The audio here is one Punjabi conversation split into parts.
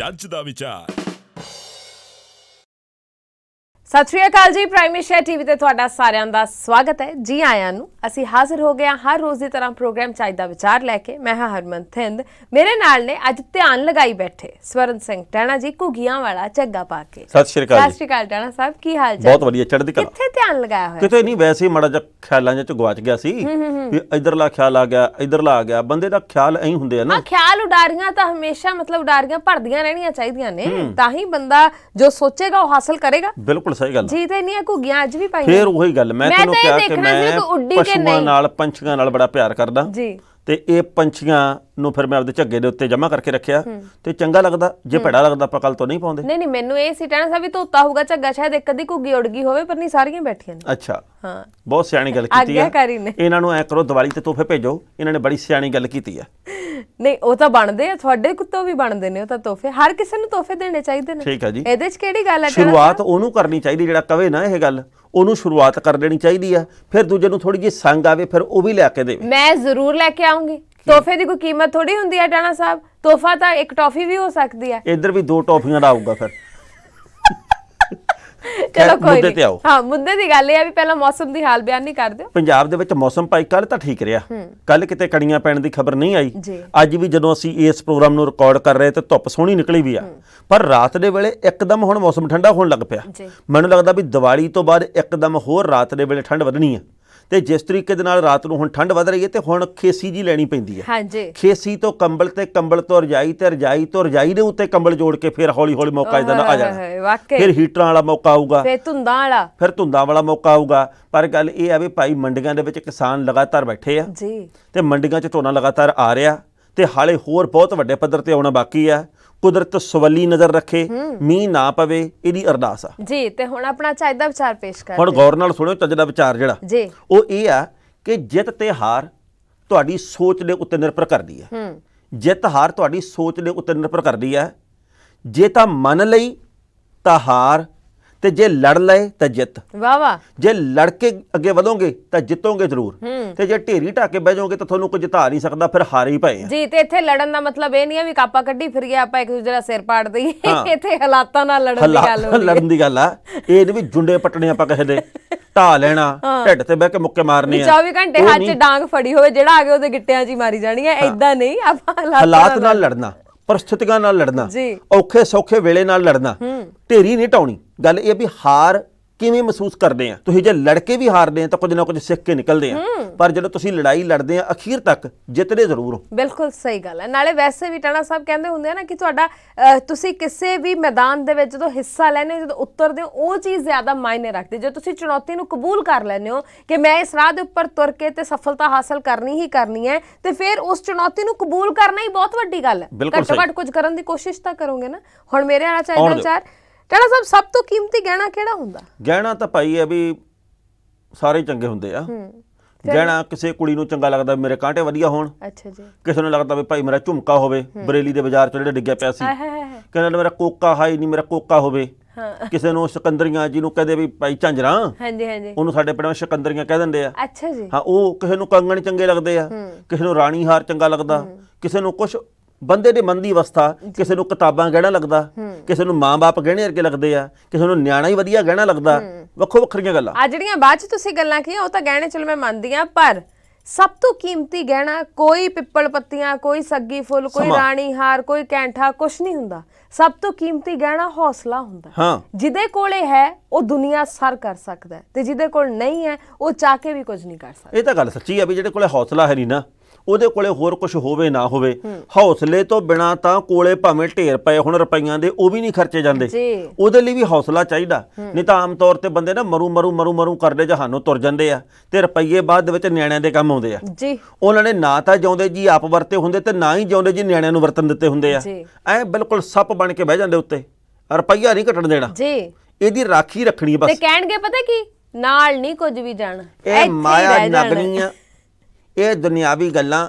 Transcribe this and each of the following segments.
ジャッジだみちゃん ਸਤਿ ਸ਼੍ਰੀ ਅਕਾਲ ਜੀ ਪ੍ਰਾਈਮ ਏਸ਼ੀਆ ਟੀਵੀ ਤੇ ਤੁਹਾਡਾ ਸਾਰਿਆਂ ਦਾ ਸਵਾਗਤ ਹੈ ਜੀ ਆਇਆਂ ਨੂੰ ਅਸੀਂ ਹਾਜ਼ਰ ਹੋ ਗਏ ਹਾਂ ਹਰ ਰੋਜ਼ ਦੀ ਤਰ੍ਹਾਂ ਪ੍ਰੋਗਰਾਮ ਚਾਹੀਦਾ ਵਿਚਾਰ ਲੈ ਕੇ ਮੈਂ ਹਾਂ ਹਰਮਨ ਥਿੰਦ ਮੇਰੇ ਨਾਲ ਨੇ ਅੱਜ ਧਿਆਨ ਲਗਾਈ ਬੈਠੇ ਸਵਰਨ ਸਿੰਘ ਟਾਣਾ ਜੀ ਘੁਗੀਆਂ ਵਾਲਾ ਝੱਗਾ ਪਾ ਕੇ ਸਤਿ ਸ਼੍ਰੀ ਅਕਾਲ ਸਤਿ ਸ਼੍ਰੀ ਅਕਾਲ ਟਾਣਾ ਸਾਹਿਬ ਕੀ ਹਾਲ ਚਾਲ ਬਹੁਤ ਵਧੀਆ ਚੜ੍ਹਦੀ ਕਲਾ ਕਿੱਥੇ ਧਿਆਨ ਲਗਾਇਆ ਹੋਇਆ ਕਿਤੇ ਨਹੀਂ ਵੈਸੇ ਮੜਾ ਜਿਹਾ ਖਿਆਲਾਂ ਵਿੱਚ ਚ ਗਵਾਚ ਗਿਆ ਸੀ ਵੀ ਇਧਰਲਾ ਖਿਆਲ ਆ ਗਿਆ ਇਧਰਲਾ ਆ ਗਿਆ ਬੰਦੇ ਦਾ ਖਿਆਲ ਐਂ ਹੁੰਦੇ ਆ ਨਾ ਆ ਖਿਆਲ ਉਡਾਰੀਆਂ ਤਾਂ ਹਮੇਸ਼ਾ ਮਤਲਬ ਉਡਾਰੀਆਂ ਭਰਦੀਆਂ ਰਹਿਣੀਆਂ ਚਾਹੀਦੀਆਂ ਨੇ ਤਾਂ ਹੀ ਬੰਦਾ ਜੋ ਸੋਚੇਗਾ ਉਹ ਹਾਸਲ ਕਰੇਗਾ ਬਿਲਕੁਲ ਸਹੀ ਗੱਲ ਜੀ ਤੇ ਇੰਨੀਆਂ ਘੁੱਗੀਆਂ ਅੱਜ ਵੀ ਪਾਈਆਂ ਫਿਰ ਉਹੀ ਗੱਲ ਮੈਂ ਤੁਹਾਨੂੰ ਕਿਹਾ ਕਿ ਮੈਂ ਪਸ਼ੂਆਂ ਨਾਲ ਪੰਛੀਆਂ ਨਾਲ ਬੜਾ ਪਿਆਰ ਕਰਦਾ ਜੀ ਤੇ ਇਹ ਪੰਛੀਆਂ ਨੂੰ ਫਿਰ ਮੈਂ ਆਪਦੇ ਝੱਗੇ ਦੇ ਉੱਤੇ ਜਮਾ ਕਰਕੇ ਰੱਖਿਆ ਤੇ ਚੰਗਾ ਲੱਗਦਾ ਜੇ ਭੜਾ ਲੱਗਦਾ ਆਪਾਂ ਕੱਲ ਤੋਂ ਨਹੀਂ ਪਾਉਂਦੇ ਨਹੀਂ ਨਹੀਂ ਮੈਨੂੰ ਇਹ ਸੀ ਟਾਣਾ ਸਾਹਿਬ ਵੀ ਤੋਤਾ ਹੋਊਗਾ ਝੱਗਾ ਸ਼ਾਇਦ ਇੱਕ ਅੱਧੀ ਘੁੱਗੀ ਉੜ ਗਈ ਹੋਵੇ ਪਰ ਨਹੀਂ ਸਾਰੀਆਂ ਬੈਠੀਆਂ ਨੇ ਅੱਛਾ ਹਾਂ ਬਹੁਤ ਸਿਆਣੀ ਗੱਲ ਕੀਤੀ ਹੈ ਇਹਨਾਂ ਨੂੰ ਐ ਕਰੋ ਦੀਵਾਲੀ ਤੇ ਤੋਹਫੇ ਭੇਜੋ ਇਹਨਾਂ ਨੇ ਬੜੀ ਸਿਆਣੀ ਗੱਲ ਕੀਤੀ ਹੈ ਨਹੀਂ ਉਹ ਤਾਂ ਬਣਦੇ ਆ ਤੁਹਾਡੇ ਕੁੱਤੋਂ ਵੀ ਬਣਦੇ ਨੇ ਉਹ ਤਾਂ ਤੋਹਫੇ ਹਰ ਕਿਸੇ ਨੂੰ ਤੋਹਫੇ ਦੇਣੇ ਚਾਹੀਦੇ ਨੇ ਠੀਕ ਹੈ ਜੀ ਇਹਦੇ 'ਚ ਕਿਹੜੀ ਗੱਲ ਹੈ ਸ਼ੁਰੂਆਤ ਉਹਨੂੰ ਕਰਨੀ ਚਾਹੀਦੀ ਜਿਹੜਾ ਕਵੇ ਨਾ ਇਹ ਗੱਲ ਉਹਨੂੰ ਸ਼ੁਰੂਆਤ ਕਰ ਲੈਣੀ ਚਾਹੀਦੀ ਆ ਫਿਰ ਦੂਜੇ ਨੂੰ ਥੋੜੀ ਜਿਹੀ ਸੰਗ ਆਵੇ ਫਿਰ ਉਹ ਵੀ ਲੈ ਕੇ ਦੇਵੇ ਮੈਂ ਜ਼ਰੂਰ ਲੈ ਕੇ ਆਉਂਗੀ ਤੋਹਫੇ ਦੀ ਕੋਈ ਕੀਮਤ ਥੋੜੀ ਹੁੰਦੀ ਆ ਡਾਣਾ ਸਾਹਿਬ ਤੋਹਫਾ ਤਾਂ ਇੱਕ ਟੌਫੀ ਵੀ ਹੋ ਸਕਦੀ ਆ ਇੱਧਰ ਵੀ ਦੋ ਟੌਫੀਆਂ ਦਾ ਆਊਗਾ ਫਿਰ ਚਲੋ ਕੋਈ ਮੁੱਦੇ ਤੇ ਆਓ ਹਾਂ ਮੁੱਦੇ ਦੀ ਗੱਲ ਇਹ ਆ ਵੀ ਪਹਿਲਾਂ ਮੌਸਮ ਦੀ ਹਾਲ ਬਿਆਨ ਨਹੀਂ ਕਰ ਦਿਓ ਪੰਜਾਬ ਦੇ ਵਿੱਚ ਮੌਸਮ ਭਾਈ ਕੱਲ ਤਾਂ ਠੀਕ ਰਿਹਾ ਕੱਲ ਕਿਤੇ ਕਣੀਆਂ ਪੈਣ ਦੀ ਖਬਰ ਨਹੀਂ ਆਈ ਅੱਜ ਵੀ ਜਦੋਂ ਅਸੀਂ ਇਸ ਪ੍ਰੋਗਰਾਮ ਨੂੰ ਰਿਕਾਰਡ ਕਰ ਰਹੇ ਤੇ ਧੁੱਪ ਸੋਹਣੀ ਨਿਕਲੀ ਵੀ ਆ ਪਰ ਰਾਤ ਦੇ ਵੇਲੇ ਇੱਕਦਮ ਹੁਣ ਮੌਸਮ ਠੰਡਾ ਹੋਣ ਲੱਗ ਪਿਆ ਮੈਨੂੰ ਲੱਗਦਾ ਵੀ ਦੀਵਾਲੀ ਤੋਂ ਬਾਅਦ ਇੱਕਦਮ ਹੋਰ ਰਾਤ ਦੇ ਵੇਲੇ ਠੰਡ ਵਧਣੀ ਆ ਤੇ ਜਿਸ ਤਰੀਕੇ ਦੇ ਨਾਲ ਰਾਤ ਨੂੰ ਹੁਣ ਠੰਡ ਵਧ ਰਹੀ ਹੈ ਤੇ ਹੁਣ ਖੇਸੀ ਜੀ ਲੈਣੀ ਪੈਂਦੀ ਹੈ ਹਾਂਜੀ ਖੇਸੀ ਤੋਂ ਕੰਬਲ ਤੇ ਕੰਬਲ ਤੋਂ ਰਜਾਈ ਤੇ ਰਜਾਈ ਤੋਂ ਰਜਾਈ ਦੇ ਉੱਤੇ ਕੰਬਲ ਜੋੜ ਕੇ ਫਿਰ ਹੌਲੀ ਹੌਲੀ ਮੌਕਾ ਇਹਦਾ ਨਾ ਆ ਜਾਣਾ ਵਾਕੇ ਫਿਰ ਹੀਟਰਾਂ ਵਾਲਾ ਮੌਕਾ ਆਊਗਾ ਫਿਰ ਧੁੰਦਾਂ ਵਾਲਾ ਫਿਰ ਧੁੰਦਾਂ ਵਾਲਾ ਮੌਕਾ ਆਊਗਾ ਪਰ ਗੱਲ ਇਹ ਆ ਵੀ ਭਾਈ ਮੰਡੀਆਂ ਦੇ ਵਿੱਚ ਕਿਸਾਨ ਲਗਾਤਾਰ ਬੈਠੇ ਆ ਜੀ ਤੇ ਮੰਡੀਆਂ 'ਚ ਝੋਨਾ ਲਗਾਤਾਰ ਆ ਰਿਹਾ ਤੇ ਹਾਲੇ ਹੋਰ ਬਹੁਤ ਵੱਡੇ ਪੱਧਰ ਤੇ ਆਉਣਾ ਬਾਕੀ ਆ ਕੁਦਰਤ ਸਵੱਲੀ ਨਜ਼ਰ ਰੱਖੇ ਮੀਂਹ ਨਾ ਪਵੇ ਇਹਦੀ ਅਰਦਾਸ ਆ ਜੀ ਤੇ ਹੁਣ ਆਪਣਾ ਚੱਜ ਦਾ ਵਿਚਾਰ ਪੇਸ਼ ਕਰ ਹੁਣ ਗੌਰ ਨਾਲ ਸੁਣਿਓ ਚੱਜ ਦਾ ਵਿਚਾਰ ਜਿਹੜਾ ਜੀ ਉਹ ਇਹ ਆ ਕਿ ਜਿੱਤ ਤੇ ਹਾਰ ਤੁਹਾਡੀ ਸੋਚ ਦੇ ਉੱਤੇ ਨਿਰਭਰ ਕਰਦੀ ਹੈ ਜਿੱਤ ਹਾਰ ਤੁਹਾਡੀ ਸੋਚ ਦੇ ਉੱਤੇ ਨਿਰਭਰ ਕਰਦੀ ਹੈ ਜੇ ਤਾਂ ਮੰਨ ਲਈ ਤਾਂ ਹਾਰ ਤੇ ਜੇ ਲੜ ਲਏ ਤਾਂ ਜਿੱਤ ਵਾਹ ਵਾਹ ਜੇ ਲੜ ਕੇ ਅੱਗੇ ਵਧੋਗੇ ਤਾਂ ਜਿੱਤੋਗੇ ਜ਼ਰੂਰ ਤੇ ਜੇ ਢੇਰੀ ਕੇ ਬਹਿ ਜਾਓਗੇ ਤਾਂ ਤੁਹਾਨੂੰ ਕੋਈ ਜਿਤਾ ਨਹੀਂ ਸਕਦਾ ਫਿਰ ਹਾਰ ਹੀ ਪਏ ਆ ਜੀ ਤੇ ਇੱਥੇ ਲੜਨ ਦਾ ਮਤਲਬ ਇਹ ਨਹੀਂ ਆ ਵੀ ਕਾਪਾ ਕੱਢੀ ਫਿਰ ਗਿਆ ਆਪਾਂ ਇੱਕ ਦੂਜੇ ਦਾ ਸਿਰ ਪਾੜ ਦਈਏ ਇੱਥੇ ਹਾਲਾਤਾਂ ਨਾਲ ਲੜਨ ਦੀ ਗੱਲ ਹੋ ਲੜਨ ਦੀ ਗੱਲ ਆ ਇਹ ਨਹੀਂ ਵੀ ਜੁੰਡੇ ਪਟਣੇ ਆਪਾਂ ਕਿਸੇ ਦੇ ਢਾ ਲੈਣਾ ਢਿੱਡ ਤੇ ਬਹਿ ਕੇ ਮੁੱਕੇ ਮਾਰਨੇ ਆ 24 ਘੰਟੇ ਹੱਥ 'ਚ ਡਾਂਗ ਫੜੀ ਹੋਵੇ ਜਿਹੜਾ ਆ ਗਿਆ ਉਹਦੇ ਗਿੱਟਿਆਂ 'ਚ ਹੀ ਮਾਰੀ ਜਾਣੀ ਆ ਐਦਾਂ ਨਹੀਂ ਆਪਾਂ ਹਾਲਾਤ ਨਾਲ ਲੜਨਾ ਪਰਸਥਿਤੀਆਂ ਨਾਲ ਲੜਨਾ ਔਖੇ ਸੌਖੇ ਵੇਲੇ ਨਾਲ ਲੜਨਾ ਢੇਰੀ ਨਹੀਂ ਟਾਉਣੀ ਗੱਲ ਇਹ ਵੀ ਹਾਰ ਕਿਵੇਂ ਮਹਿਸੂਸ ਕਰਦੇ ਆ ਤੁਸੀਂ ਜੇ ਲੜ ਕੇ ਵੀ ਹਾਰਦੇ ਆ ਤਾਂ ਕੁਝ ਨਾ ਕੁਝ ਸਿੱਖ ਕੇ ਨਿਕਲਦੇ ਆ ਪਰ ਜਦੋਂ ਤੁਸੀਂ ਲੜਾਈ ਲੜਦੇ ਆ ਅਖੀਰ ਤੱਕ ਜਿੱਤਦੇ ਜ਼ਰੂਰ ਹੋ ਬਿਲਕੁਲ ਸਹੀ ਗੱਲ ਹੈ ਨਾਲੇ ਵੈਸੇ ਵੀ ਟਾਣਾ ਸਾਹਿਬ ਕਹਿੰਦੇ ਹੁੰਦੇ ਆ ਨਾ ਕਿ ਤੁਹਾਡਾ ਤੁਸੀਂ ਕਿਸੇ ਵੀ ਮੈਦਾਨ ਦੇ ਵਿੱਚ ਜਦੋਂ ਹਿੱਸਾ ਲੈਨੇ ਹੋ ਜਦੋਂ ਉੱਤਰਦੇ ਹੋ ਉਹ ਚੀਜ਼ ਜ਼ਿਆਦਾ ਮਾਇਨੇ ਰੱਖਦੀ ਜੇ ਤੁਸੀਂ ਚੁਣੌਤੀ ਨੂੰ ਕਬੂਲ ਕਰ ਲੈਨੇ ਹੋ ਕਿ ਮੈਂ ਇਸ ਰਾਹ ਦੇ ਉੱਪਰ ਤੁਰ ਕੇ ਤੇ ਸਫਲਤਾ ਹਾਸਲ ਕਰਨੀ ਹੀ ਕਰਨੀ ਹੈ ਤੇ ਫਿਰ ਉਸ ਚੁਣੌਤੀ ਨੂੰ ਕਬੂਲ ਕਰਨਾ ਹੀ ਬਹੁਤ ਵੱਡੀ ਗੱਲ ਹੈ ਘੱਟੋ ਘੱਟ ਕੁਝ ਕਰਨ ਦੀ ਕੋਸ਼ਿਸ਼ ਤਾਂ ਕਰੋਗੇ ਨਾ ਹੁਣ ਮੇਰੇ ਵਾਲਾ ਚਾਹੀਦਾ ਵਿਚਾਰ ਟਾੜਾ ਸਾਹਿਬ ਸਭ ਤੋਂ ਕੀਮਤੀ ਗਹਿਣਾ ਕਿਹੜਾ ਹੁੰਦਾ ਗਹਿਣਾ ਤਾਂ ਭਾਈ ਹੈ ਵੀ ਸਾਰੇ ਚੰਗੇ ਹੁੰਦੇ ਆ ਹੂੰ ਗਹਿਣਾ ਕਿਸੇ ਕੁੜੀ ਨੂੰ ਚੰਗਾ ਲੱਗਦਾ ਮੇਰੇ ਕਾਂਟੇ ਵਧੀਆ ਹੋਣ ਅੱਛਾ ਜੀ ਕਿਸੇ ਨੂੰ ਲੱਗਦਾ ਵੀ ਭਾਈ ਮੇਰਾ ਝੁਮਕਾ ਹੋਵੇ ਬਰੇਲੀ ਦੇ ਬਾਜ਼ਾਰ ਚ ਜਿਹੜਾ ਡਿੱਗਿਆ ਪਿਆ ਸੀ ਕਹਿੰਦਾ ਮੇਰਾ ਕੋਕਾ ਹਾਈ ਨਹੀਂ ਮੇਰਾ ਕੋਕਾ ਹੋਵੇ ਕਿਸੇ ਨੂੰ ਸਿਕੰਦਰੀਆਂ ਜੀ ਨੂੰ ਕਹਦੇ ਵੀ ਭਾਈ ਝਾਂਜਰਾ ਹਾਂਜੀ ਹਾਂਜੀ ਉਹਨੂੰ ਸਾਡੇ ਪਿੰਡ ਵਿੱਚ ਸਿਕੰਦਰੀਆਂ ਕਹਿ ਦਿੰਦੇ ਆ ਅੱਛਾ ਜੀ ਹਾਂ ਉਹ ਕਿਸੇ ਨੂੰ ਕੰਗਣ ਚੰਗੇ ਲੱਗਦੇ ਆ ਕਿਸੇ ਨੂੰ ਰਾਣੀ ਹਾਰ ਚੰਗਾ ਲੱਗਦਾ ਕਿਸੇ ਨੂੰ ਕੁਝ ਬੰਦੇ ਦੇ ਮਨ ਦੀ ਅਵਸਥਾ ਕਿਸੇ ਨੂੰ ਕਿਤਾਬਾਂ ਗਹਿਣਾ ਲੱਗਦਾ ਕਿਸੇ ਨੂੰ ਮਾਂ-ਬਾਪ ਗਹਿਣੇ ਵਰਗੇ ਲੱਗਦੇ ਆ ਕਿਸੇ ਨੂੰ ਨਿਆਣਾ ਹੀ ਵਧੀਆ ਗਹਿਣਾ ਲੱਗਦਾ ਵੱਖੋ ਵੱਖਰੀਆਂ ਗੱਲਾਂ ਆ ਜਿਹੜੀਆਂ ਬਾਅਦ ਚ ਤੁਸੀਂ ਗੱਲਾਂ ਕੀਆਂ ਉਹ ਤਾਂ ਗਹਿਣੇ ਚਲ ਮੈਂ ਮੰਨਦੀ ਆ ਪਰ ਸਭ ਤੋਂ ਕੀਮਤੀ ਗਹਿਣਾ ਕੋਈ ਪਿੱਪਲ ਪੱਤੀਆਂ ਕੋਈ ਸੱਗੀ ਫੁੱਲ ਕੋਈ ਰਾਣੀ ਹਾਰ ਕੋਈ ਕੈਂਠਾ ਕੁਝ ਨਹੀਂ ਹੁੰਦਾ ਸਭ ਤੋਂ ਕੀਮਤੀ ਗਹਿਣਾ ਹੌਸਲਾ ਹੁੰਦਾ ਜਿਹਦੇ ਕੋਲੇ ਹੈ ਉਹ ਦੁਨੀਆ ਸਰ ਕਰ ਸਕਦਾ ਤੇ ਜਿਹਦੇ ਕੋਲ ਨਹੀਂ ਹੈ ਉਹ ਚਾਹ ਕੇ ਵੀ ਕੁਝ ਨਹੀਂ ਕਰ ਸਕਦਾ ਇਹ ਤਾਂ ਗੱਲ ਸੱਚੀ ਆ ਵੀ ਜਿਹੜੇ ਕੋਲੇ ਹੌਸਲਾ ਹੈ ਨਹੀਂ ਨਾ ਉਹਦੇ ਕੋਲੇ ਹੋਰ ਕੁਝ ਹੋਵੇ ਨਾ ਹੋਵੇ ਹੌਸਲੇ ਤੋਂ ਬਿਨਾ ਤਾਂ ਕੋਲੇ ਭਾਵੇਂ ਢੇਰ ਪਏ ਹੁਣ ਰੁਪਈਆਂ ਦੇ ਉਹ ਵੀ ਨਹੀਂ ਖਰਚੇ ਜਾਂਦੇ ਉਹਦੇ ਲਈ ਵੀ ਹੌਸਲਾ ਚਾਹੀਦਾ ਨਹੀਂ ਤਾਂ ਆਮ ਤੌਰ ਤੇ ਬੰਦੇ ਨਾ ਮਰੂ ਮਰੂ ਮਰੂ ਮਰੂ ਕਰਦੇ ਜਹਾਨੋਂ ਤੁਰ ਜਾਂਦੇ ਆ ਤੇ ਰੁਪਈਏ ਬਾਅਦ ਵਿੱਚ ਨਿਆਣਿਆਂ ਦੇ ਕੰਮ ਆਉਂਦੇ ਆ ਜੀ ਉਹਨਾਂ ਨੇ ਨਾ ਤਾਂ ਜਿਉਂਦੇ ਜੀ ਆਪ ਵਰਤੇ ਹੁੰਦੇ ਤੇ ਨਾ ਹੀ ਜਿਉਂਦੇ ਜੀ ਨਿਆਣਿਆਂ ਨੂੰ ਵਰਤਨ ਦਿੱਤੇ ਹੁੰਦੇ ਆ ਐ ਬਿਲਕੁਲ ਸੱਪ ਬਣ ਕੇ ਬਹਿ ਜਾਂਦੇ ਉੱਤੇ ਰੁਪਈਆ ਨਹੀਂ ਘਟਣ ਦੇਣਾ ਜੀ ਇਹਦੀ ਰਾਖੀ ਰੱਖਣੀ ਬਸ ਤੇ ਕਹਿਣਗੇ ਪਤਾ ਕੀ ਨਾਲ ਨਹੀਂ ਕੁਝ ਵੀ ਜਾਣਾ ਇਹ ਮਾਇਆ ਨਗਨੀਆਂ ਇਹ ਦੁਨਿਆਵੀ ਗੱਲਾਂ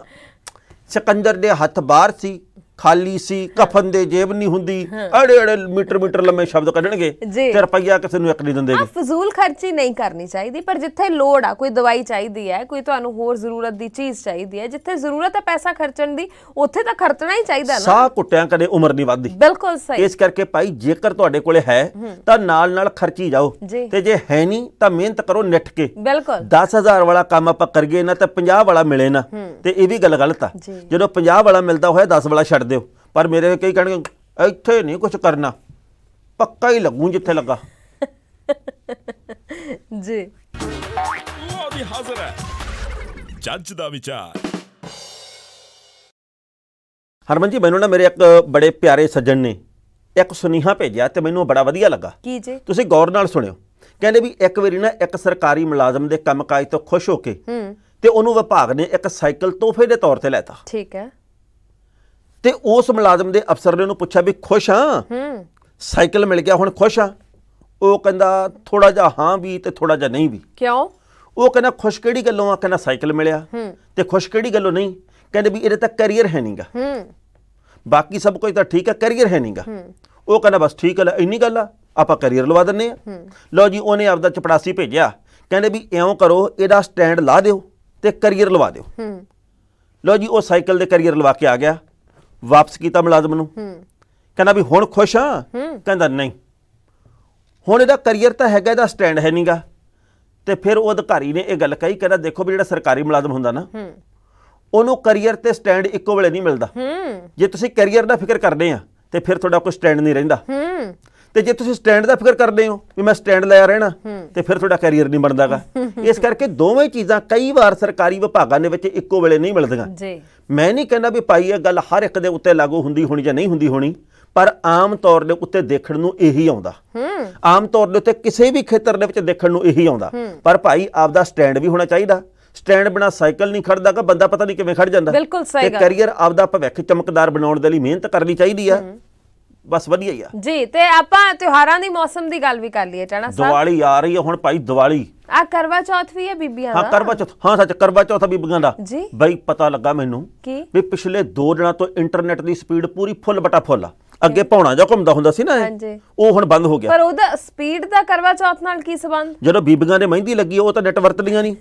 ਸਿਕੰਦਰ ਦੇ ਹੱਥ ਬਾਹਰ ਸੀ ਖਾਲੀ ਸੀ ਕਫਨ ਦੇ ਜੇਬ ਨਹੀਂ ਹੁੰਦੀ ਅੜੇ ਅੜੇ ਮੀਟਰ ਮੀਟਰ ਲੰਮੇ ਸ਼ਬਦ ਕੱਢਣਗੇ ਤੇ ਰੁਪਈਆ ਕਿਸੇ ਨੂੰ ਇੱਕ ਨਹੀਂ ਦਿੰਦੇ ਆ ਫਜ਼ੂਲ ਖਰਚੀ ਨਹੀਂ ਕਰਨੀ ਚਾਹੀਦੀ ਪਰ ਜਿੱਥੇ ਲੋੜ ਆ ਕੋਈ ਦਵਾਈ ਚਾਹੀਦੀ ਹੈ ਕੋਈ ਤੁਹਾਨੂੰ ਹੋਰ ਜ਼ਰੂਰਤ ਦੀ ਚੀਜ਼ ਚਾਹੀਦੀ ਹੈ ਜਿੱਥੇ ਜ਼ਰੂਰਤ ਹੈ ਪੈਸਾ ਖਰਚਣ ਦੀ ਉੱਥੇ ਤਾਂ ਖਰਚਣਾ ਹੀ ਚਾਹੀਦਾ ਨਾ ਸਾਹ ਕੁੱਟਿਆਂ ਕਦੇ ਉਮਰ ਨਹੀਂ ਵੱਧਦੀ ਬਿਲਕੁਲ ਸਹੀ ਇਸ ਕਰਕੇ ਭਾਈ ਜੇਕਰ ਤੁਹਾਡੇ ਕੋਲੇ ਹੈ ਤਾਂ ਨਾਲ ਨਾਲ ਖਰਚੀ ਜਾਓ ਤੇ ਜੇ ਹੈ ਨਹੀਂ ਤਾਂ ਮਿਹਨਤ ਕਰੋ ਨਿੱਠ ਕੇ ਬਿਲਕੁਲ 10000 ਵਾਲਾ ਕੰਮ ਆਪਾਂ ਕਰੀਏ ਨਾ ਤਾਂ 50 ਵਾਲਾ ਮਿਲੇ ਨਾ ਤੇ ਇਹ ਵੀ ਗੱਲ ਗਲਤ ਆ ਜਦੋਂ 50 ਵਾਲਾ ਮਿਲਦਾ ਹੋਇਆ 10 ਵਾਲਾ ਛੱਡ ਕਰਦੇ ਹੋ ਪਰ ਮੇਰੇ ਕਈ ਕਹਿੰਦੇ ਇੱਥੇ ਨਹੀਂ ਕੁਝ ਕਰਨਾ ਪੱਕਾ ਹੀ ਲੱਗੂ ਜਿੱਥੇ ਲੱਗਾ ਜੀ ਉਹ ਵੀ ਹਾਜ਼ਰ ਹੈ ਜੱਜ ਦਾ ਵਿਚਾਰ ਹਰਮਨ ਜੀ ਮੈਨੂੰ ਨਾ ਮੇਰੇ ਇੱਕ ਬੜੇ ਪਿਆਰੇ ਸੱਜਣ ਨੇ ਇੱਕ ਸੁਨੇਹਾ ਭੇਜਿਆ ਤੇ ਮੈਨੂੰ ਬੜਾ ਵਧੀਆ ਲੱਗਾ ਕੀ ਜੀ ਤੁਸੀਂ ਗੌਰ ਨਾਲ ਸੁਣਿਓ ਕਹਿੰਦੇ ਵੀ ਇੱਕ ਵਾਰੀ ਨਾ ਇੱਕ ਸਰਕਾਰੀ ਮੁਲਾਜ਼ਮ ਦੇ ਕੰਮਕਾਜ ਤੋਂ ਖੁਸ਼ ਹੋ ਕੇ ਤੇ ਉਹਨੂੰ ਵਿਭਾਗ ਨੇ ਇੱਕ ਸਾਈਕਲ ਤੋਹਫੇ ਦੇ ਤੌਰ ਤੇ ਲੈਤਾ ਠੀਕ ਹੈ ਤੇ ਉਸ ਮੁਲਾਜ਼ਮ ਦੇ ਅਫਸਰ ਨੇ ਉਹਨੂੰ ਪੁੱਛਿਆ ਵੀ ਖੁਸ਼ ਹਾਂ ਹੂੰ ਸਾਈਕਲ ਮਿਲ ਗਿਆ ਹੁਣ ਖੁਸ਼ ਹਾਂ ਉਹ ਕਹਿੰਦਾ ਥੋੜਾ ਜਿਹਾ ਹਾਂ ਵੀ ਤੇ ਥੋੜਾ ਜਿਹਾ ਨਹੀਂ ਵੀ ਕਿਉਂ ਉਹ ਕਹਿੰਦਾ ਖੁਸ਼ ਕਿਹੜੀ ਗੱਲੋਂ ਆ ਕਹਿੰਦਾ ਸਾਈਕਲ ਮਿਲਿਆ ਹੂੰ ਤੇ ਖੁਸ਼ ਕਿਹੜੀ ਗੱਲੋਂ ਨਹੀਂ ਕਹਿੰਦੇ ਵੀ ਇਹਦੇ ਤਾਂ ਕੈਰੀਅਰ ਹੈ ਨਹੀਂਗਾ ਹੂੰ ਬਾਕੀ ਸਭ ਕੁਝ ਤਾਂ ਠੀਕ ਹੈ ਕੈਰੀਅਰ ਹੈ ਨਹੀਂਗਾ ਹੂੰ ਉਹ ਕਹਿੰਦਾ ਬਸ ਠੀਕ ਹੈ ਇੰਨੀ ਗੱਲ ਆ ਆਪਾਂ ਕੈਰੀਅਰ ਲਵਾ ਦਿੰਨੇ ਆ ਹੂੰ ਲਓ ਜੀ ਉਹਨੇ ਆਪਦਾ ਚਪੜਾਸੀ ਭੇਜਿਆ ਕਹਿੰਦੇ ਵੀ ਐਂ ਕਰੋ ਇਹਦਾ ਸਟੈਂਡ ਲਾ ਦਿਓ ਤੇ ਕੈਰੀਅਰ ਲਵਾ ਦਿਓ ਹੂੰ ਲਓ ਜੀ ਉਹ ਸਾਈਕਲ ਦੇ ਕੈਰੀਅਰ ਲਵਾ ਕੇ ਆ ਗਿਆ ਵਾਪਸ ਕੀਤਾ ਮੁਲਾਜ਼ਮ ਨੂੰ ਹੂੰ ਕਹਿੰਦਾ ਵੀ ਹੁਣ ਖੁਸ਼ ਆ ਕਹਿੰਦਾ ਨਹੀਂ ਹੁਣ ਇਹਦਾ ਕੈਰੀਅਰ ਤਾਂ ਹੈਗਾ ਇਹਦਾ ਸਟੈਂਡ ਹੈ ਨਹੀਂਗਾ ਤੇ ਫਿਰ ਉਹ ਅਧਿਕਾਰੀ ਨੇ ਇਹ ਗੱਲ ਕਹੀ ਕਹਿੰਦਾ ਦੇਖੋ ਵੀ ਜਿਹੜਾ ਸਰਕਾਰੀ ਮੁਲਾਜ਼ਮ ਹੁੰਦਾ ਨਾ ਹੂੰ ਉਹਨੂੰ ਕੈਰੀਅਰ ਤੇ ਸਟੈਂਡ ਇੱਕੋ ਵੇਲੇ ਨਹੀਂ ਮਿਲਦਾ ਹੂੰ ਜੇ ਤੁਸੀਂ ਕੈਰੀਅਰ ਦਾ ਫਿਕਰ ਕਰਦੇ ਆ ਤੇ ਫਿਰ ਤੁਹਾਡਾ ਕੋਈ ਸਟੈਂਡ ਨਹੀਂ ਰਹਿੰਦਾ ਹੂੰ ਤੇ ਜੇ ਤੁਸੀਂ ਸਟੈਂਡ ਦਾ ਫਿਕਰ ਕਰਦੇ ਹੋ ਵੀ ਮੈਂ ਸਟੈਂਡ ਲਿਆ ਰਹਿਣਾ ਤੇ ਫਿਰ ਤੁਹਾਡਾ ਕੈਰੀਅਰ ਨਹੀਂ ਬਣਦਾਗਾ ਇਸ ਕਰਕੇ ਦੋਵੇਂ ਚੀਜ਼ਾਂ ਕਈ ਵਾਰ ਸਰਕਾਰੀ ਵਿਭਾਗਾਂ ਦੇ ਵਿੱਚ ਇੱਕੋ ਵੇਲੇ ਨਹੀਂ ਮਿਲਦੀਆਂ ਜੀ ਮੈਂ ਨਹੀਂ ਕਹਿੰਦਾ ਵੀ ਪਾਈ ਇਹ ਗੱਲ ਹਰ ਇੱਕ ਦੇ ਉੱਤੇ ਲਾਗੂ ਹੁੰਦੀ ਹੋਣੀ ਜਾਂ ਨਹੀਂ ਹੁੰਦੀ ਹੋਣੀ ਪਰ ਆਮ ਤੌਰ ਦੇ ਉੱਤੇ ਦੇਖਣ ਨੂੰ ਇਹੀ ਆਉਂਦਾ ਆਮ ਤੌਰ ਦੇ ਉੱਤੇ ਕਿਸੇ ਵੀ ਖੇਤਰ ਦੇ ਵਿੱਚ ਦੇਖਣ ਨੂੰ ਇਹੀ ਆਉਂਦਾ ਪਰ ਭਾਈ ਆਪ ਦਾ ਸਟੈਂਡ ਵੀ ਹੋਣਾ ਚਾਹੀਦਾ ਸਟੈਂਡ ਬਿਨਾ ਸਾਈਕਲ ਨਹੀਂ ਖੜਦਾਗਾ ਬੰਦਾ ਪਤਾ ਨਹੀਂ ਕਿਵੇਂ ਖੜ ਜਾਂਦਾ ਤੇ ਕੈਰੀਅਰ ਆਪ ਦਾ ਭਵਿੱਖ ਚਮਕਦਾਰ ਬਣਾਉਣ ਦੇ ਲਈ ਮਿਹਨਤ ਕਰਨੀ ਚਾਹੀਦੀ ਆ ਬਸ ਵਧੀਆ ਹੀ ਆ ਜੀ ਤੇ ਆਪਾਂ ਤਿਉਹਾਰਾਂ ਦੀ ਮੌਸਮ ਦੀ ਗੱਲ ਵੀ ਕਰ ਲਈਏ ਟਾਣਾ ਸਾਹਿਬ ਦੀਵਾਲੀ ਆ ਰਹੀ ਹੈ ਹੁਣ ਭਾਈ ਦੀਵਾਲੀ ਆ ਕਰਵਾ ਚੌਥ ਵੀ ਹੈ ਬੀਬੀਆਂ ਦਾ ਹਾਂ ਕਰਵਾ ਚੌਥ ਹਾਂ ਸੱਚ ਕਰਵਾ ਚੌਥ ਬੀਬੀਆਂ ਦਾ ਜੀ ਬਈ ਪਤਾ ਲੱਗਾ ਮੈਨੂੰ ਕੀ ਵੀ ਪਿਛਲੇ 2 ਦਿਨਾਂ ਤੋਂ ਇੰਟਰਨੈਟ ਦੀ ਸਪੀਡ ਪੂਰੀ ਫੁੱਲ ਬਟਾ ਫੁੱਲ ਆ ਅੱਗੇ ਪੌਣਾ ਜਾਂ ਘੁੰਮਦਾ ਹੁੰਦਾ ਸੀ ਨਾ ਉਹ ਹੁਣ ਬੰਦ ਹੋ ਗਿਆ ਪਰ ਉਹਦਾ ਸਪੀਡ ਦਾ ਕਰਵਾ ਚੌਥ ਨਾਲ ਕੀ ਸਬੰਧ ਜਦੋਂ ਬੀਬੀਆਂ ਨੇ ਮਹਿੰਦੀ ਲੱਗੀ ਉਹ ਤਾਂ ਨੈਟ ਵਰਤਦੀਆਂ ਨਹੀਂ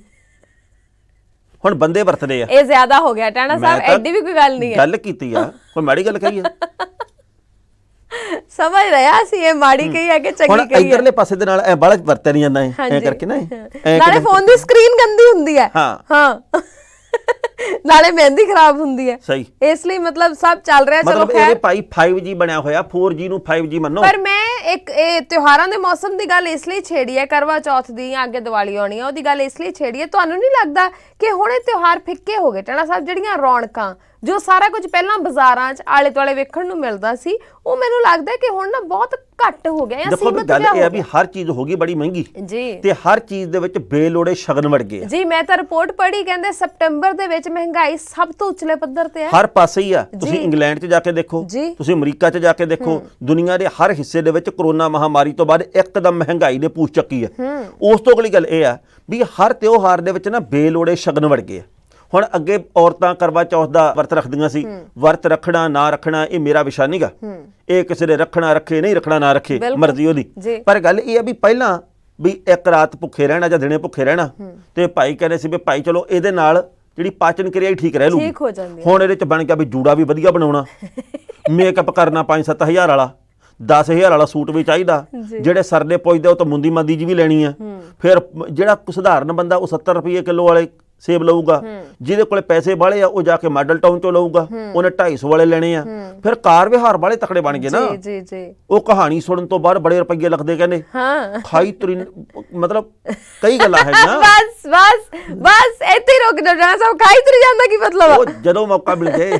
ਹੁਣ ਬੰਦੇ ਵਰਤਦੇ ਆ ਇਹ ਜ਼ਿਆਦਾ ਹੋ ਗਿਆ ਟਾਣਾ ਸਾਹਿਬ ਐਡੀ ਵੀ ਕੋਈ ਗੱਲ ਨਹੀਂ ਹੈ ਗੱਲ ਕੀਤੀ ਆ ਕੋਈ ਮਾੜੀ ਗੱਲ ਕਹੀ ਆ ਸਮਝ ਰਿਹਾ ਸੀ ਇਹ ਮਾੜੀ ਕਹੀ ਹੈ ਕਿ ਚੰਗੀ ਕਹੀ ਹੈ ਇਧਰਲੇ ਪਾਸੇ ਦੇ ਨਾਲ ਐ ਬੜਾ ਵਰਤਿਆ ਨਹੀਂ ਜਾਂਦਾ ਐ ਕਰਕੇ ਨਾ ਨਾਲੇ ਫੋਨ ਦੀ ਸਕਰੀਨ ਗੰਦੀ ਹੁੰਦੀ ਹੈ ਹਾਂ ਹਾਂ ਨਾਲੇ ਮਹਿੰਦੀ ਖਰਾਬ ਹੁੰਦੀ ਹੈ ਸਹੀ ਇਸ ਲਈ ਮਤਲਬ ਸਭ ਚੱਲ ਰਿਹਾ ਚਲੋ ਖੈਰ ਮਤਲਬ ਇਹ ਭਾਈ 5G ਬਣਿਆ ਹੋਇਆ 4G ਨੂੰ 5G ਮੰਨੋ ਪਰ ਮੈਂ ਇੱਕ ਇਹ ਤਿਉਹਾਰਾਂ ਦੇ ਮੌਸਮ ਦੀ ਗੱਲ ਇਸ ਲਈ ਛੇੜੀ ਹੈ ਕਰਵਾ ਚੌਥ ਦੀ ਜਾਂ ਅੱਗੇ ਦੀਵਾਲੀ ਆਉਣੀ ਹੈ ਉਹਦੀ ਗੱਲ ਇਸ ਲਈ ਛੇੜੀ ਹੈ ਤੁਹਾਨੂੰ ਨਹੀਂ ਲੱਗਦਾ ਕਿ ਹੁਣ ਇਹ ਤਿਉਹਾਰ ਫਿੱਕੇ ਹੋ ਗਏ ਟਣਾ ਸਾਹਿਬ ਜਿਹੜੀਆਂ ਰੌਣਕਾਂ ਜੋ ਸਾਰਾ ਕੁਝ ਪਹਿਲਾਂ ਬਾਜ਼ਾਰਾਂ 'ਚ ਆਲੇ ਦੁਆਲੇ ਵੇਖਣ ਨੂੰ ਮਿਲਦਾ ਸੀ ਉਹ ਮੈਨੂੰ ਲੱਗਦਾ ਕਿ ਹੁਣ ਨਾ ਬਹੁਤ ਘੱਟ ਹੋ ਗਿਆ ਜਾਂ ਸੀਮਤ ਗੱਲ ਇਹ ਆ ਵੀ ਹਰ ਚੀਜ਼ ਹੋ ਗਈ ਬੜੀ ਮਹਿੰਗੀ ਜੀ ਤੇ ਹਰ ਚੀਜ਼ ਦੇ ਵਿੱਚ ਬੇਲੋੜੇ ਸ਼ਗਨ ਵੜ ਗਏ ਜੀ ਮੈਂ ਤਾਂ ਰਿਪੋਰਟ ਪੜ੍ਹੀ ਕਹਿੰਦੇ ਸਪਟੰਬਰ ਦੇ ਵਿੱਚ ਮਹਿੰਗਾਈ ਸਭ ਤੋਂ ਉੱਚਲੇ ਪੱਧਰ ਤੇ ਹੈ ਹਰ ਪਾਸੇ ਹੀ ਆ ਤੁਸੀਂ ਇੰਗਲੈਂਡ 'ਚ ਜਾ ਕੇ ਦੇਖੋ ਤੁਸੀਂ ਅਮਰੀਕਾ 'ਚ ਜਾ ਕੇ ਦੇਖੋ ਦੁਨੀਆ ਦੇ ਹਰ ਹਿੱਸੇ ਦੇ ਵਿੱਚ ਕਰੋਨਾ ਮਹਾਮਾਰੀ ਤੋਂ ਬਾਅਦ ਇੱਕਦਮ ਮਹਿੰਗਾਈ ਨੇ ਪੂਛ ਚੱਕੀ ਹੈ ਉਸ ਤੋਂ ਅਗਲੀ ਗੱਲ ਇਹ ਆ ਵੀ ਹਰ ਤਿਉਹਾਰ ਦੇ ਵਿੱਚ ਨਾ ਬੇਲੋੜੇ ਸ਼ਗਨ ਵੜ ਗਏ ਹੁਣ ਅੱਗੇ ਔਰਤਾਂ ਕਰਵਾ ਚੌਥ ਦਾ ਵਰਤ ਰੱਖਦੀਆਂ ਸੀ ਵਰਤ ਰੱਖਣਾ ਨਾ ਰੱਖਣਾ ਇਹ ਮੇਰਾ ਵਿਸ਼ਾ ਨਹੀਂਗਾ ਇਹ ਕਿਸੇ ਦੇ ਰੱਖਣਾ ਰੱਖੇ ਨਹੀਂ ਰੱਖਣਾ ਨਾ ਰੱਖੇ ਮਰਜ਼ੀ ਉਹਦੀ ਪਰ ਗੱਲ ਇਹ ਆ ਵੀ ਪਹਿਲਾਂ ਵੀ ਇੱਕ ਰਾਤ ਭੁੱਖੇ ਰਹਿਣਾ ਜਾਂ ਦਿਨੇ ਭੁੱਖੇ ਰਹਿਣਾ ਤੇ ਭਾਈ ਕਹਿੰਦੇ ਸੀ ਵੀ ਭਾਈ ਚਲੋ ਇਹਦੇ ਨਾਲ ਜਿਹੜੀ ਪਾਚਨ ਕਿਰਿਆ ਠੀਕ ਰਹਿ ਲੂ ਹੁਣ ਇਹਦੇ ਚ ਬਣ ਗਿਆ ਵੀ ਜੂੜਾ ਵੀ ਵਧੀਆ ਬਣਾਉਣਾ ਮੇਕਅਪ ਕਰਨਾ 5-7000 ਵਾਲਾ 10000 ਵਾਲਾ ਸੂਟ ਵੀ ਚਾਹੀਦਾ ਜਿਹੜੇ ਸਰ ਦੇ ਪੁੱਛਦੇ ਉਹ ਤਾਂ ਮੁੰਦੀ ਮੰਦੀ ਜੀ ਵੀ ਲੈਣੀ ਆ ਫਿਰ ਜਿਹੜਾ ਸਧਾਰਨ ਬੰਦਾ ਉਹ 70 ਰੁਪਏ ਕਿਲੋ ਵਾਲੇ ਸੇਬ ਲਊਗਾ ਜਿਹਦੇ ਕੋਲੇ ਪੈਸੇ ਵਾਲੇ ਆ ਉਹ ਜਾ ਕੇ ਮਾਡਲ ਟਾਊਨ ਚੋਂ ਲਊਗਾ ਉਹਨੇ 250 ਵਾਲੇ ਲੈਣੇ ਆ ਫਿਰ ਕਾਰ ਵਿਹਾਰ ਵਾਲੇ ਤਕੜੇ ਬਣ ਗਏ ਨਾ ਜੀ ਜੀ ਜੀ ਉਹ ਕਹਾਣੀ ਸੁਣਨ ਤੋਂ ਬਾਅਦ ਬੜੇ ਰੁਪਏ ਲੱਗਦੇ ਕਹਿੰਦੇ ਹਾਂ ਖਾਈ ਤਰੀ ਮਤਲਬ ਕਈ ਗੱਲਾਂ ਹੈ ਨਾ ਬਸ ਬਸ ਬਸ ਇੱਥੇ ਰੁਕ ਜਾਣਾ ਸਭ ਖਾਈ ਤਰੀ ਜਾਂਦਾ ਕੀ ਮਤਲਬ ਉਹ ਜਦੋਂ ਮੌਕਾ ਮਿਲ ਜਾਏ